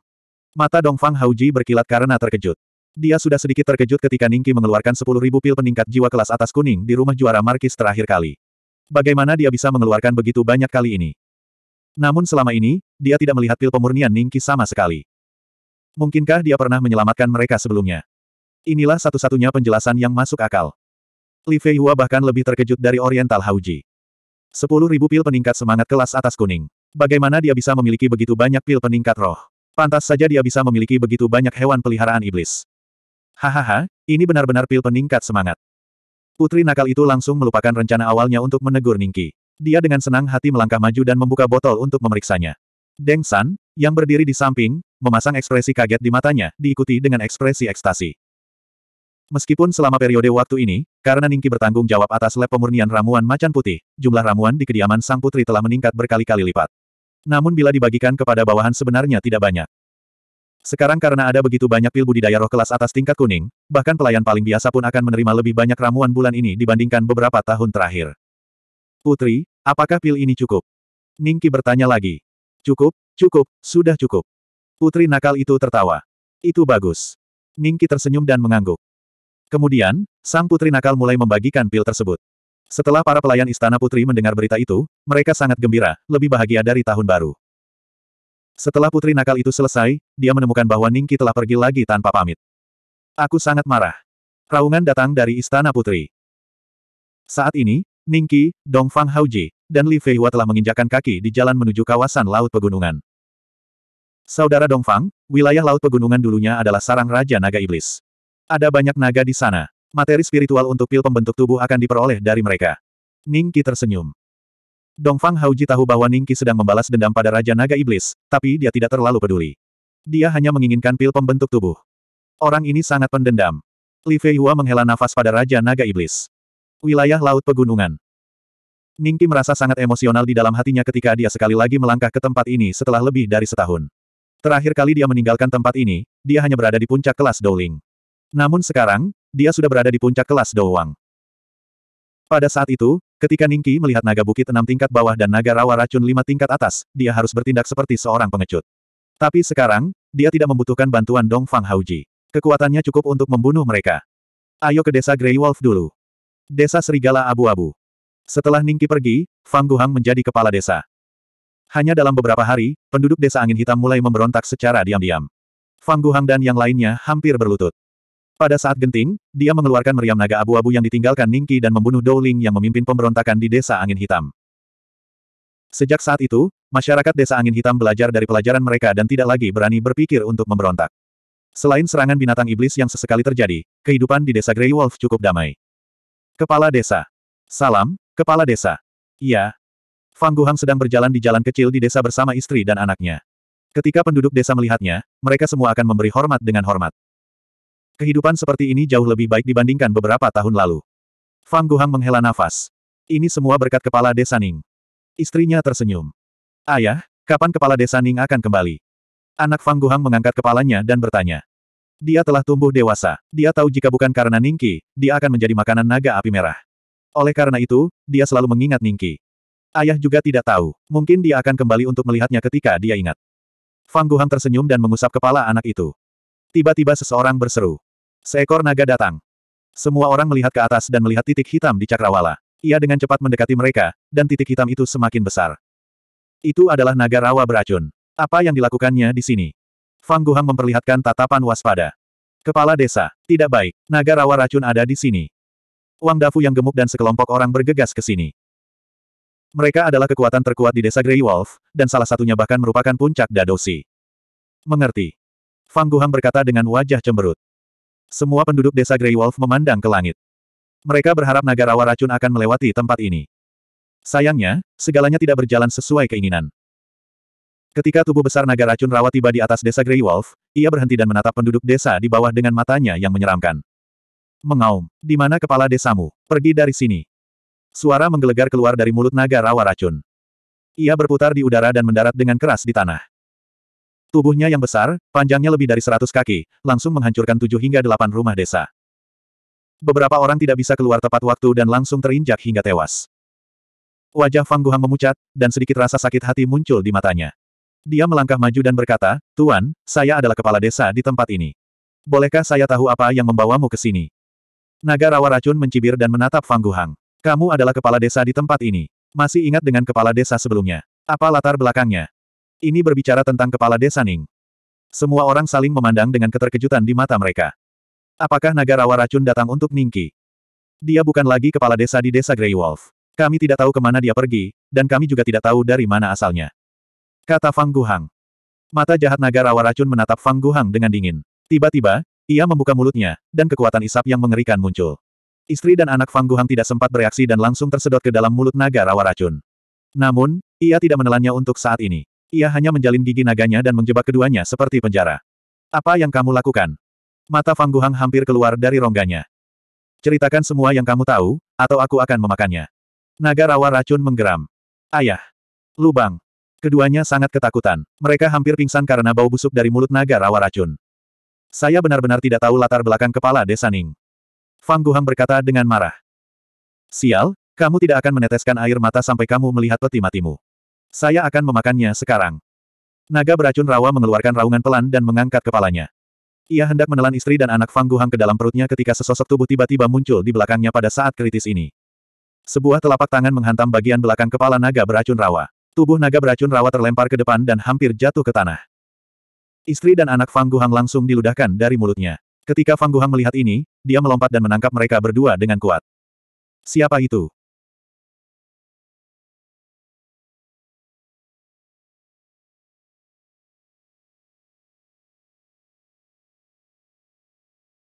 Mata Dongfang Hauji berkilat karena terkejut. Dia sudah sedikit terkejut ketika Ningki mengeluarkan 10.000 pil peningkat jiwa kelas atas kuning di rumah juara Markis terakhir kali. Bagaimana dia bisa mengeluarkan begitu banyak kali ini? Namun selama ini, dia tidak melihat pil pemurnian Ningki sama sekali. Mungkinkah dia pernah menyelamatkan mereka sebelumnya? Inilah satu-satunya penjelasan yang masuk akal. Li Fei Hua bahkan lebih terkejut dari Oriental Hauji. Sepuluh ribu pil peningkat semangat kelas atas kuning. Bagaimana dia bisa memiliki begitu banyak pil peningkat roh? Pantas saja dia bisa memiliki begitu banyak hewan peliharaan iblis. Hahaha, ini benar-benar pil peningkat semangat. Putri nakal itu langsung melupakan rencana awalnya untuk menegur Ningki. Dia dengan senang hati melangkah maju dan membuka botol untuk memeriksanya. Deng San, yang berdiri di samping, memasang ekspresi kaget di matanya, diikuti dengan ekspresi ekstasi. Meskipun selama periode waktu ini, karena Ningki bertanggung jawab atas lab pemurnian ramuan macan putih, jumlah ramuan di kediaman sang putri telah meningkat berkali-kali lipat. Namun bila dibagikan kepada bawahan sebenarnya tidak banyak. Sekarang karena ada begitu banyak pil budidaya roh kelas atas tingkat kuning, bahkan pelayan paling biasa pun akan menerima lebih banyak ramuan bulan ini dibandingkan beberapa tahun terakhir. Putri, apakah pil ini cukup? Ningki bertanya lagi. Cukup, cukup, sudah cukup. Putri nakal itu tertawa. Itu bagus. Ningki tersenyum dan mengangguk. Kemudian, sang putri nakal mulai membagikan pil tersebut. Setelah para pelayan istana putri mendengar berita itu, mereka sangat gembira, lebih bahagia dari tahun baru. Setelah putri nakal itu selesai, dia menemukan bahwa Ningki telah pergi lagi tanpa pamit. Aku sangat marah. Raungan datang dari istana putri. Saat ini, Ningki, Dongfang Haoji, dan Li Feihua telah menginjakan kaki di jalan menuju kawasan Laut Pegunungan. Saudara Dongfang, wilayah Laut Pegunungan dulunya adalah sarang Raja Naga Iblis. Ada banyak naga di sana. Materi spiritual untuk pil pembentuk tubuh akan diperoleh dari mereka. Ningki tersenyum. Dongfang Hauji tahu bahwa Ningqi sedang membalas dendam pada Raja Naga Iblis, tapi dia tidak terlalu peduli. Dia hanya menginginkan pil pembentuk tubuh. Orang ini sangat pendendam. Li Fei Hua menghela nafas pada Raja Naga Iblis. Wilayah Laut Pegunungan Ningqi merasa sangat emosional di dalam hatinya ketika dia sekali lagi melangkah ke tempat ini setelah lebih dari setahun. Terakhir kali dia meninggalkan tempat ini, dia hanya berada di puncak kelas Douling. Namun sekarang, dia sudah berada di puncak kelas Douwang. Pada saat itu, Ketika Ningki melihat naga bukit enam tingkat bawah dan naga rawa racun lima tingkat atas, dia harus bertindak seperti seorang pengecut. Tapi sekarang, dia tidak membutuhkan bantuan Dong Fang Hauji. Kekuatannya cukup untuk membunuh mereka. Ayo ke desa Grey Wolf dulu. Desa Serigala Abu-Abu. Setelah Ningki pergi, Fang Guhang menjadi kepala desa. Hanya dalam beberapa hari, penduduk desa angin hitam mulai memberontak secara diam-diam. Fang Guhang dan yang lainnya hampir berlutut. Pada saat genting, dia mengeluarkan meriam naga abu-abu yang ditinggalkan Ningki dan membunuh Dowling yang memimpin pemberontakan di Desa Angin Hitam. Sejak saat itu, masyarakat Desa Angin Hitam belajar dari pelajaran mereka dan tidak lagi berani berpikir untuk memberontak. Selain serangan binatang iblis yang sesekali terjadi, kehidupan di Desa Grey Wolf cukup damai. Kepala Desa. Salam, Kepala Desa. Iya. Fang Guhang sedang berjalan di jalan kecil di desa bersama istri dan anaknya. Ketika penduduk desa melihatnya, mereka semua akan memberi hormat dengan hormat. Kehidupan seperti ini jauh lebih baik dibandingkan beberapa tahun lalu. Fang Guhang menghela nafas. Ini semua berkat kepala desa Ning. Istrinya tersenyum. Ayah, kapan kepala desa Ning akan kembali? Anak Fang Guhang mengangkat kepalanya dan bertanya. Dia telah tumbuh dewasa. Dia tahu jika bukan karena Ningki, dia akan menjadi makanan naga api merah. Oleh karena itu, dia selalu mengingat Ningki. Ayah juga tidak tahu. Mungkin dia akan kembali untuk melihatnya ketika dia ingat. Fang Guhang tersenyum dan mengusap kepala anak itu. Tiba-tiba seseorang berseru. Seekor naga datang. Semua orang melihat ke atas dan melihat titik hitam di cakrawala. Ia dengan cepat mendekati mereka, dan titik hitam itu semakin besar. Itu adalah naga rawa beracun. Apa yang dilakukannya di sini? Fang Guhang memperlihatkan tatapan waspada. Kepala desa, tidak baik, naga rawa racun ada di sini. Wang Dafu yang gemuk dan sekelompok orang bergegas ke sini. Mereka adalah kekuatan terkuat di desa Grey Wolf, dan salah satunya bahkan merupakan puncak Dadosi. Mengerti. Fang Guhang berkata dengan wajah cemberut. Semua penduduk desa Grey Wolf memandang ke langit. Mereka berharap naga rawa racun akan melewati tempat ini. Sayangnya, segalanya tidak berjalan sesuai keinginan. Ketika tubuh besar naga racun rawa tiba di atas desa Grey Wolf, ia berhenti dan menatap penduduk desa di bawah dengan matanya yang menyeramkan. Mengaum, di mana kepala desamu? Pergi dari sini. Suara menggelegar keluar dari mulut naga rawa racun. Ia berputar di udara dan mendarat dengan keras di tanah. Tubuhnya yang besar, panjangnya lebih dari seratus kaki, langsung menghancurkan tujuh hingga delapan rumah desa. Beberapa orang tidak bisa keluar tepat waktu dan langsung terinjak hingga tewas. Wajah Fang Guhang memucat, dan sedikit rasa sakit hati muncul di matanya. Dia melangkah maju dan berkata, Tuan, saya adalah kepala desa di tempat ini. Bolehkah saya tahu apa yang membawamu ke sini? Naga rawa racun mencibir dan menatap Fang Guhang. Kamu adalah kepala desa di tempat ini. Masih ingat dengan kepala desa sebelumnya. Apa latar belakangnya? Ini berbicara tentang kepala desa Ning. Semua orang saling memandang dengan keterkejutan di mata mereka. Apakah naga rawa racun datang untuk Ningki? Dia bukan lagi kepala desa di desa Grey Wolf. Kami tidak tahu kemana dia pergi, dan kami juga tidak tahu dari mana asalnya. Kata Fang Guhang. Mata jahat naga rawa racun menatap Fang Guhang dengan dingin. Tiba-tiba, ia membuka mulutnya, dan kekuatan isap yang mengerikan muncul. Istri dan anak Fang Guhang tidak sempat bereaksi dan langsung tersedot ke dalam mulut naga rawa racun. Namun, ia tidak menelannya untuk saat ini. Ia hanya menjalin gigi naganya dan menjebak keduanya seperti penjara. Apa yang kamu lakukan? Mata Fang Guhang hampir keluar dari rongganya. Ceritakan semua yang kamu tahu, atau aku akan memakannya. Naga rawa racun menggeram. Ayah. Lubang. Keduanya sangat ketakutan. Mereka hampir pingsan karena bau busuk dari mulut naga rawa racun. Saya benar-benar tidak tahu latar belakang kepala desa Ning. Fang Guhang berkata dengan marah. Sial, kamu tidak akan meneteskan air mata sampai kamu melihat peti matimu. Saya akan memakannya sekarang. Naga beracun rawa mengeluarkan raungan pelan dan mengangkat kepalanya. Ia hendak menelan istri dan anak Fang Guhang ke dalam perutnya ketika sesosok tubuh tiba-tiba muncul di belakangnya pada saat kritis ini. Sebuah telapak tangan menghantam bagian belakang kepala naga beracun rawa. Tubuh naga beracun rawa terlempar ke depan dan hampir jatuh ke tanah. Istri dan anak Fang Guhang langsung diludahkan dari mulutnya. Ketika Fang Guhang melihat ini, dia melompat dan menangkap mereka berdua dengan kuat. Siapa itu?